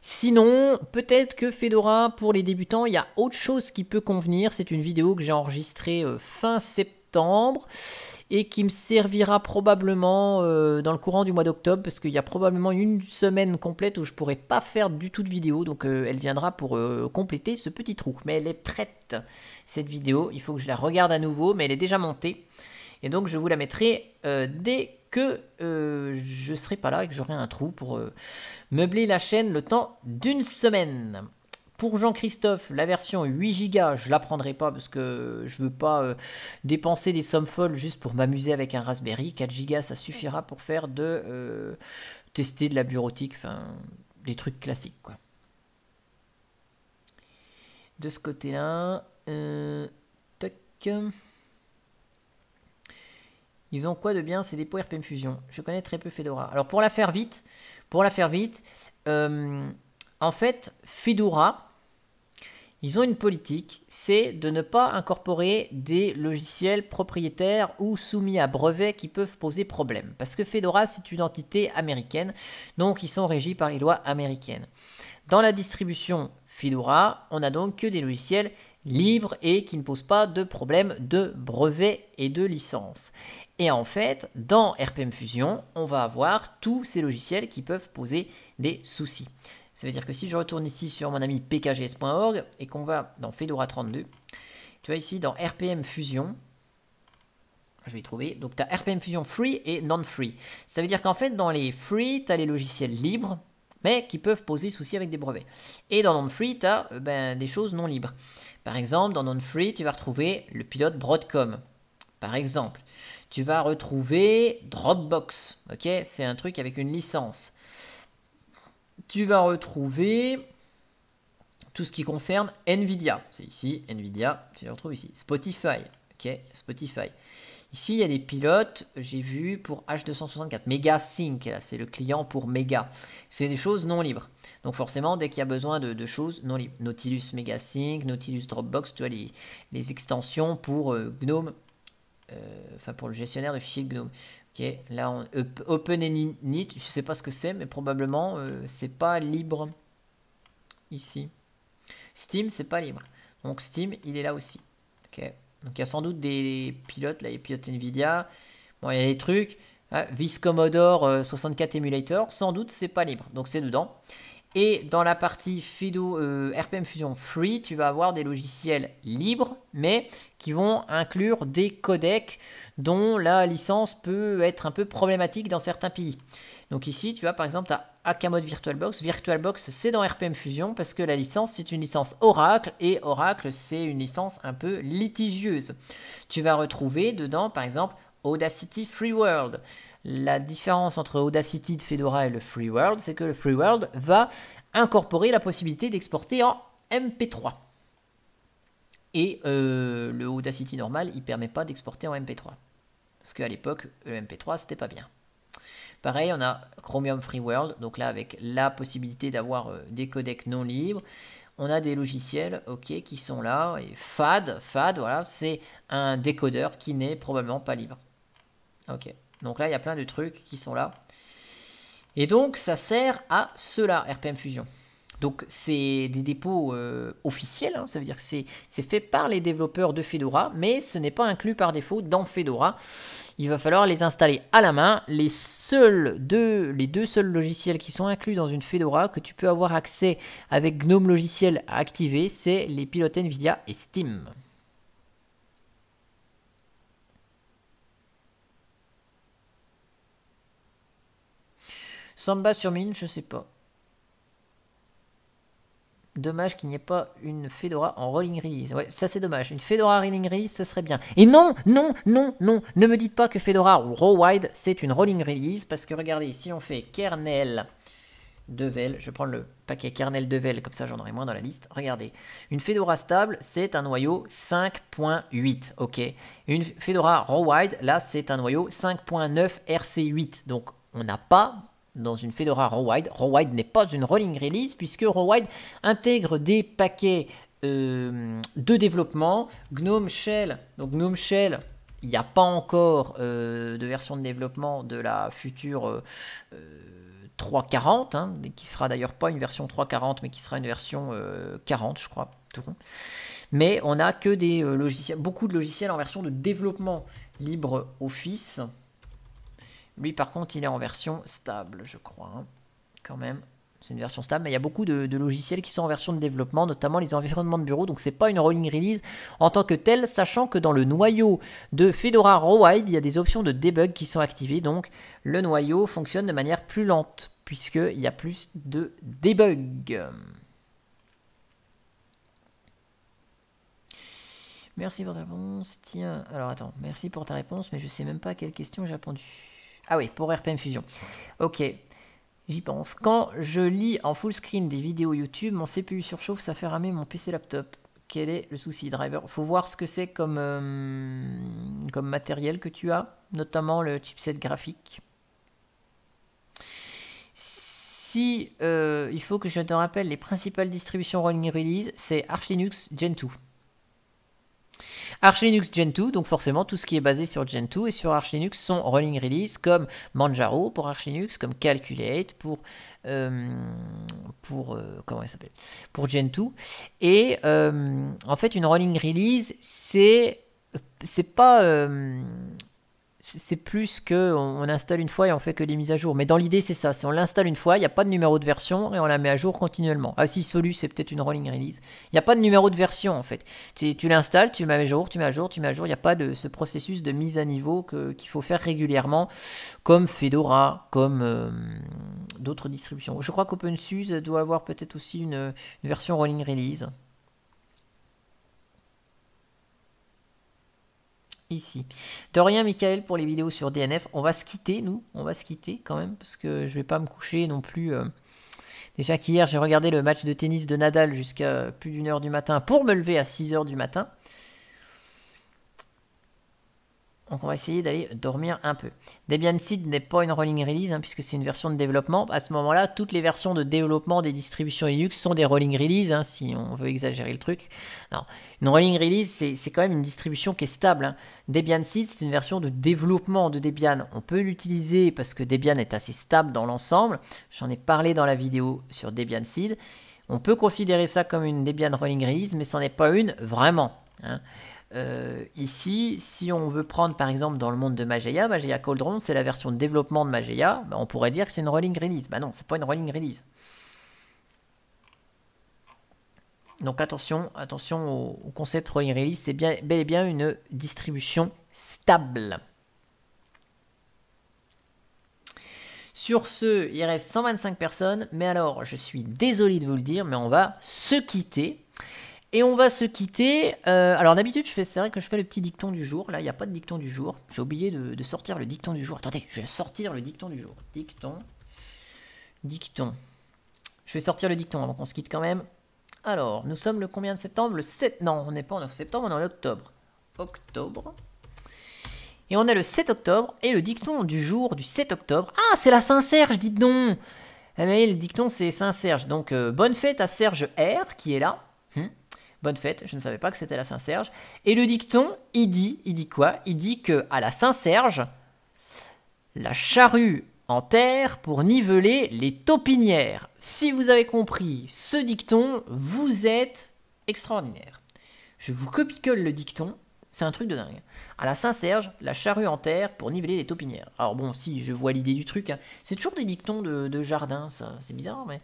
Sinon, peut-être que Fedora, pour les débutants, il y a autre chose qui peut convenir. C'est une vidéo que j'ai enregistrée euh, fin septembre et qui me servira probablement euh, dans le courant du mois d'octobre parce qu'il y a probablement une semaine complète où je pourrai pas faire du tout de vidéo donc euh, elle viendra pour euh, compléter ce petit trou mais elle est prête cette vidéo il faut que je la regarde à nouveau mais elle est déjà montée et donc je vous la mettrai dès que je serai pas là et que j'aurai un trou pour meubler la chaîne le temps d'une semaine pour Jean-Christophe, la version 8 Go, je la prendrai pas parce que je veux pas euh, dépenser des sommes folles juste pour m'amuser avec un Raspberry. 4 Go, ça suffira pour faire de euh, tester de la bureautique, enfin des trucs classiques quoi. De ce côté-là, euh, Ils ont quoi de bien ces dépôts RPM Fusion Je connais très peu Fedora. Alors pour la faire vite, pour la faire vite, euh, en fait Fedora ils ont une politique, c'est de ne pas incorporer des logiciels propriétaires ou soumis à brevets qui peuvent poser problème. Parce que Fedora, c'est une entité américaine, donc ils sont régis par les lois américaines. Dans la distribution Fedora, on n'a donc que des logiciels libres et qui ne posent pas de problème de brevets et de licences. Et en fait, dans RPM Fusion, on va avoir tous ces logiciels qui peuvent poser des soucis. Ça veut dire que si je retourne ici sur mon ami pkgs.org et qu'on va dans Fedora 32, tu vois ici dans RPM Fusion, je vais y trouver, donc tu as RPM Fusion Free et Non Free. Ça veut dire qu'en fait dans les Free, tu as les logiciels libres, mais qui peuvent poser souci avec des brevets. Et dans Non Free, tu as euh, ben, des choses non libres. Par exemple, dans Non Free, tu vas retrouver le pilote Broadcom, par exemple. Tu vas retrouver Dropbox, C'est un truc avec une licence tu vas retrouver tout ce qui concerne Nvidia. C'est ici, Nvidia, tu le retrouves ici. Spotify, ok, Spotify. Ici, il y a des pilotes, j'ai vu, pour H264. Megasync. Sync, là, c'est le client pour Mega. C'est des choses non libres. Donc forcément, dès qu'il y a besoin de, choses non libres. Nautilus Megasync, Nautilus Dropbox, tu as les, extensions pour euh, Gnome, euh, enfin pour le gestionnaire de fichiers GNOME. Ok, là on open and je sais pas ce que c'est, mais probablement euh, c'est pas libre ici. Steam c'est pas libre, donc Steam il est là aussi. Ok, donc il y a sans doute des pilotes là, les pilotes Nvidia. Bon, il y a des trucs. Ah, Vis Commodore 64 euh, Emulator, sans doute c'est pas libre, donc c'est dedans. Et dans la partie Fido, euh, RPM Fusion Free, tu vas avoir des logiciels libres, mais qui vont inclure des codecs dont la licence peut être un peu problématique dans certains pays. Donc ici, tu as par exemple, tu as VirtualBox. VirtualBox, c'est dans RPM Fusion parce que la licence, c'est une licence Oracle et Oracle, c'est une licence un peu litigieuse. Tu vas retrouver dedans, par exemple, Audacity Free World. La différence entre Audacity de Fedora et le Free World, c'est que le Free World va incorporer la possibilité d'exporter en MP3. Et euh, le Audacity normal, il permet pas d'exporter en MP3. Parce qu'à l'époque, le MP3, c'était pas bien. Pareil, on a Chromium Free World, donc là avec la possibilité d'avoir euh, des codecs non libres. On a des logiciels, ok, qui sont là. Et FAD, FAD, voilà, c'est un décodeur qui n'est probablement pas libre. Ok. Donc là, il y a plein de trucs qui sont là. Et donc, ça sert à cela, RPM Fusion. Donc, c'est des dépôts euh, officiels, hein. ça veut dire que c'est fait par les développeurs de Fedora, mais ce n'est pas inclus par défaut dans Fedora. Il va falloir les installer à la main. Les, seuls deux, les deux seuls logiciels qui sont inclus dans une Fedora que tu peux avoir accès avec GNOME Logiciel à activer, c'est les pilotes NVIDIA et Steam. Samba sur mine, je sais pas. Dommage qu'il n'y ait pas une Fedora en Rolling Release. Ouais, ça c'est dommage. Une Fedora Rolling Release, ce serait bien. Et non, non, non, non, ne me dites pas que Fedora ou Wide, c'est une Rolling Release, parce que regardez, si on fait kernel devel, je prends le paquet kernel devel, comme ça j'en aurai moins dans la liste. Regardez, une Fedora stable, c'est un noyau 5.8, ok. Une Fedora Wide, là, c'est un noyau 5.9 RC8. Donc, on n'a pas dans une Fedora Rawhide. Rawide n'est pas une rolling release puisque Rawhide intègre des paquets euh, de développement. GNOME Shell, donc GNOME Shell, il n'y a pas encore euh, de version de développement de la future 340, euh, qui hein, qui sera d'ailleurs pas une version 340, mais qui sera une version 40, je crois. Tout Mais on n'a que des logiciels, beaucoup de logiciels en version de développement libre office lui, par contre, il est en version stable, je crois. Hein. Quand même, c'est une version stable. Mais il y a beaucoup de, logiciels qui sont en version de développement, notamment les environnements de bureau. Donc, c'est pas une rolling release en tant que telle, sachant que dans le noyau de Fedora Rawhide, il y a des options de debug qui sont activées. Donc, le noyau fonctionne de manière plus lente, puisqu'il y a plus de debug. Merci pour ta réponse. Tiens, alors attends, merci pour ta réponse, mais je ne sais même pas à quelle question j'ai répondu. Ah oui, pour RPM Fusion. Ok, j'y pense. Quand je lis en full screen des vidéos YouTube, mon CPU surchauffe, ça fait ramer mon PC laptop. Quel est le souci, driver Faut voir ce que c'est comme, euh, comme matériel que tu as, notamment le chipset graphique. Si euh, il faut que je te rappelle les principales distributions rolling release, c'est Arch Linux Gentoo. Arch Linux 2, donc forcément tout ce qui est basé sur Gen 2 et sur Arch Linux sont rolling release comme Manjaro pour Arch Linux, comme Calculate pour euh, euh, Gen pour comment s'appelle pour Gentoo et euh, en fait une rolling release c'est c'est pas c'est plus que on, installe une fois et on fait que les mises à jour. Mais dans l'idée, c'est ça. C'est on l'installe une fois, il n'y a pas de numéro de version et on la met à jour continuellement. Ah si, Solus, c'est peut-être une rolling release. Il n'y a pas de numéro de version en fait. Tu, l'installes, tu mets à jour, tu mets à jour, tu mets à jour. Il n'y a pas de ce processus de mise à niveau qu'il faut faire régulièrement, comme Fedora, comme euh, d'autres distributions. Je crois qu'OpenSUSE doit avoir peut-être aussi une version rolling release. ici. De rien, Michael, pour les vidéos sur DNF. On va se quitter, nous. On va se quitter quand même, parce que je vais pas me coucher non plus. Euh. Déjà qu'hier, j'ai regardé le match de tennis de Nadal jusqu'à plus d'une heure du matin pour me lever à 6 heures du matin. Donc on va essayer d'aller dormir un peu. Debian Seed n'est pas une rolling release hein, puisque c'est une version de développement. À ce moment-là, toutes les versions de développement des distributions Linux sont des rolling releases hein, si on veut exagérer le truc. Alors, une rolling release, c'est quand même une distribution qui est stable. Hein. Debian Seed, c'est une version de développement de Debian. On peut l'utiliser parce que Debian est assez stable dans l'ensemble. J'en ai parlé dans la vidéo sur Debian Seed. On peut considérer ça comme une Debian rolling release, mais ce n'en est pas une vraiment. Euh, ici, si on veut prendre par exemple dans le monde de Mageia, Mageia Cauldron, c'est la version de développement de Mageia, ben, on pourrait dire que c'est une rolling release. Bah non, c'est pas une rolling release. Donc attention, attention au, concept rolling release, c'est bien, bel et bien une distribution stable. Sur ce, il reste 125 personnes, mais alors je suis désolé de vous le dire, mais on va se quitter et on va se quitter. Euh, alors d'habitude, je fais, c'est vrai que je fais le petit dicton du jour. Là, il n'y a pas de dicton du jour. J'ai oublié de, sortir le dicton du jour. Attendez, je vais sortir le dicton du jour. Dicton. Dicton. Je vais sortir le dicton avant qu'on se quitte quand même. Alors, nous sommes le combien de septembre Le 7. Non, on n'est pas en septembre, on est en octobre. Octobre. Et on est le 7 octobre. Et le dicton du jour du 7 octobre. Ah, c'est la Saint-Serge, dites donc Mais eh le dicton, c'est Saint-Serge. Donc, euh, bonne fête à Serge R qui est là. Bonne fête, je ne savais pas que c'était la Saint-Serge. Et le dicton, il dit, il dit quoi Il dit que à la Saint-Serge, la charrue en terre pour niveler les taupinières. Si vous avez compris ce dicton, vous êtes extraordinaire. Je vous copie-colle le dicton, c'est un truc de dingue. À la Saint-Serge, la charrue en terre pour niveler les taupinières. Alors bon, si, je vois l'idée du truc. Hein. C'est toujours des dictons de, jardin, ça. C'est bizarre, mais...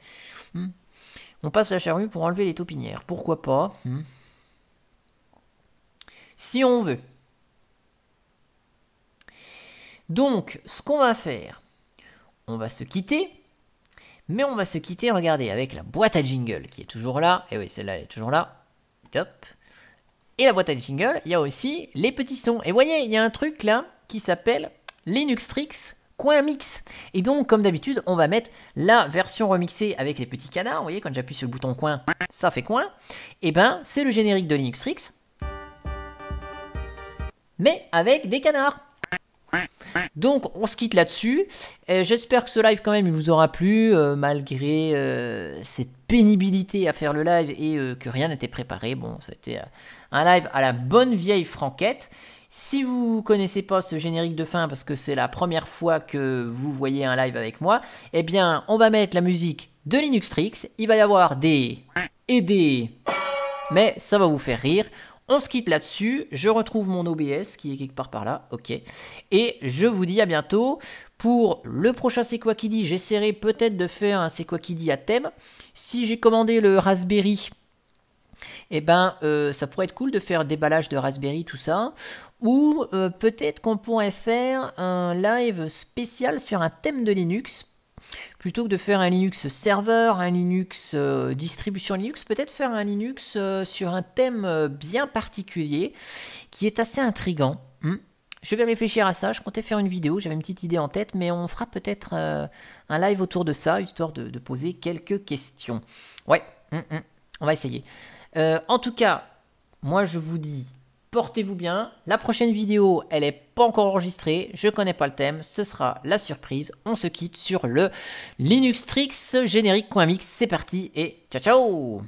Hmm. On passe la charrue pour enlever les taupinières. Pourquoi pas hmm. Si on veut. Donc, ce qu'on va faire, on va se quitter. Mais on va se quitter, regardez, avec la boîte à jingle qui est toujours là. Et eh oui, celle-là, est toujours là. Top. Et la boîte à jingle, il y a aussi les petits sons. Et voyez, il y a un truc là qui s'appelle Linux Tricks coin mix. Et donc, comme d'habitude, on va mettre la version remixée avec les petits canards. Vous voyez, quand j'appuie sur le bouton coin, ça fait coin. Et eh ben, c'est le générique de Linux Tricks, mais avec des canards. Donc on se quitte là-dessus. Euh, j'espère que ce live quand même il vous aura plu euh, malgré euh, cette pénibilité à faire le live et que rien n'était préparé. Bon, c'était un live à la bonne vieille franquette. Si vous connaissez pas ce générique de fin parce que c'est la première fois que vous voyez un live avec moi, eh bien on va mettre la musique de Linux Tricks. Il va y avoir des et des, mais ça va vous faire rire. On se quitte là-dessus. Je retrouve mon OBS qui est quelque part par là. Ok. Et je vous dis à bientôt pour le prochain C'est quoi qui dit. J'essaierai peut-être de faire un C'est quoi qui dit à thème. Si j'ai commandé le Raspberry, eh ben, euh, ça pourrait être cool de faire déballage de Raspberry, tout ça ou euh, peut-être qu'on pourrait faire un live spécial sur un thème de Linux. Plutôt que de faire un Linux serveur, un Linux euh, distribution Linux, peut-être faire un Linux euh, sur un thème bien particulier qui est assez intrigant. Hmm. je vais réfléchir à ça, je comptais faire une vidéo, j'avais une petite idée en tête, mais on fera peut-être un live autour de ça, histoire de, poser quelques questions. Ouais, hmm, hmm. on va essayer. en tout cas, moi je vous dis portez-vous bien. La prochaine vidéo, elle n'est pas encore enregistrée, je connais pas le thème, ce sera la surprise. On se quitte sur le Linux Tricks générique.mix. C'est parti et ciao ciao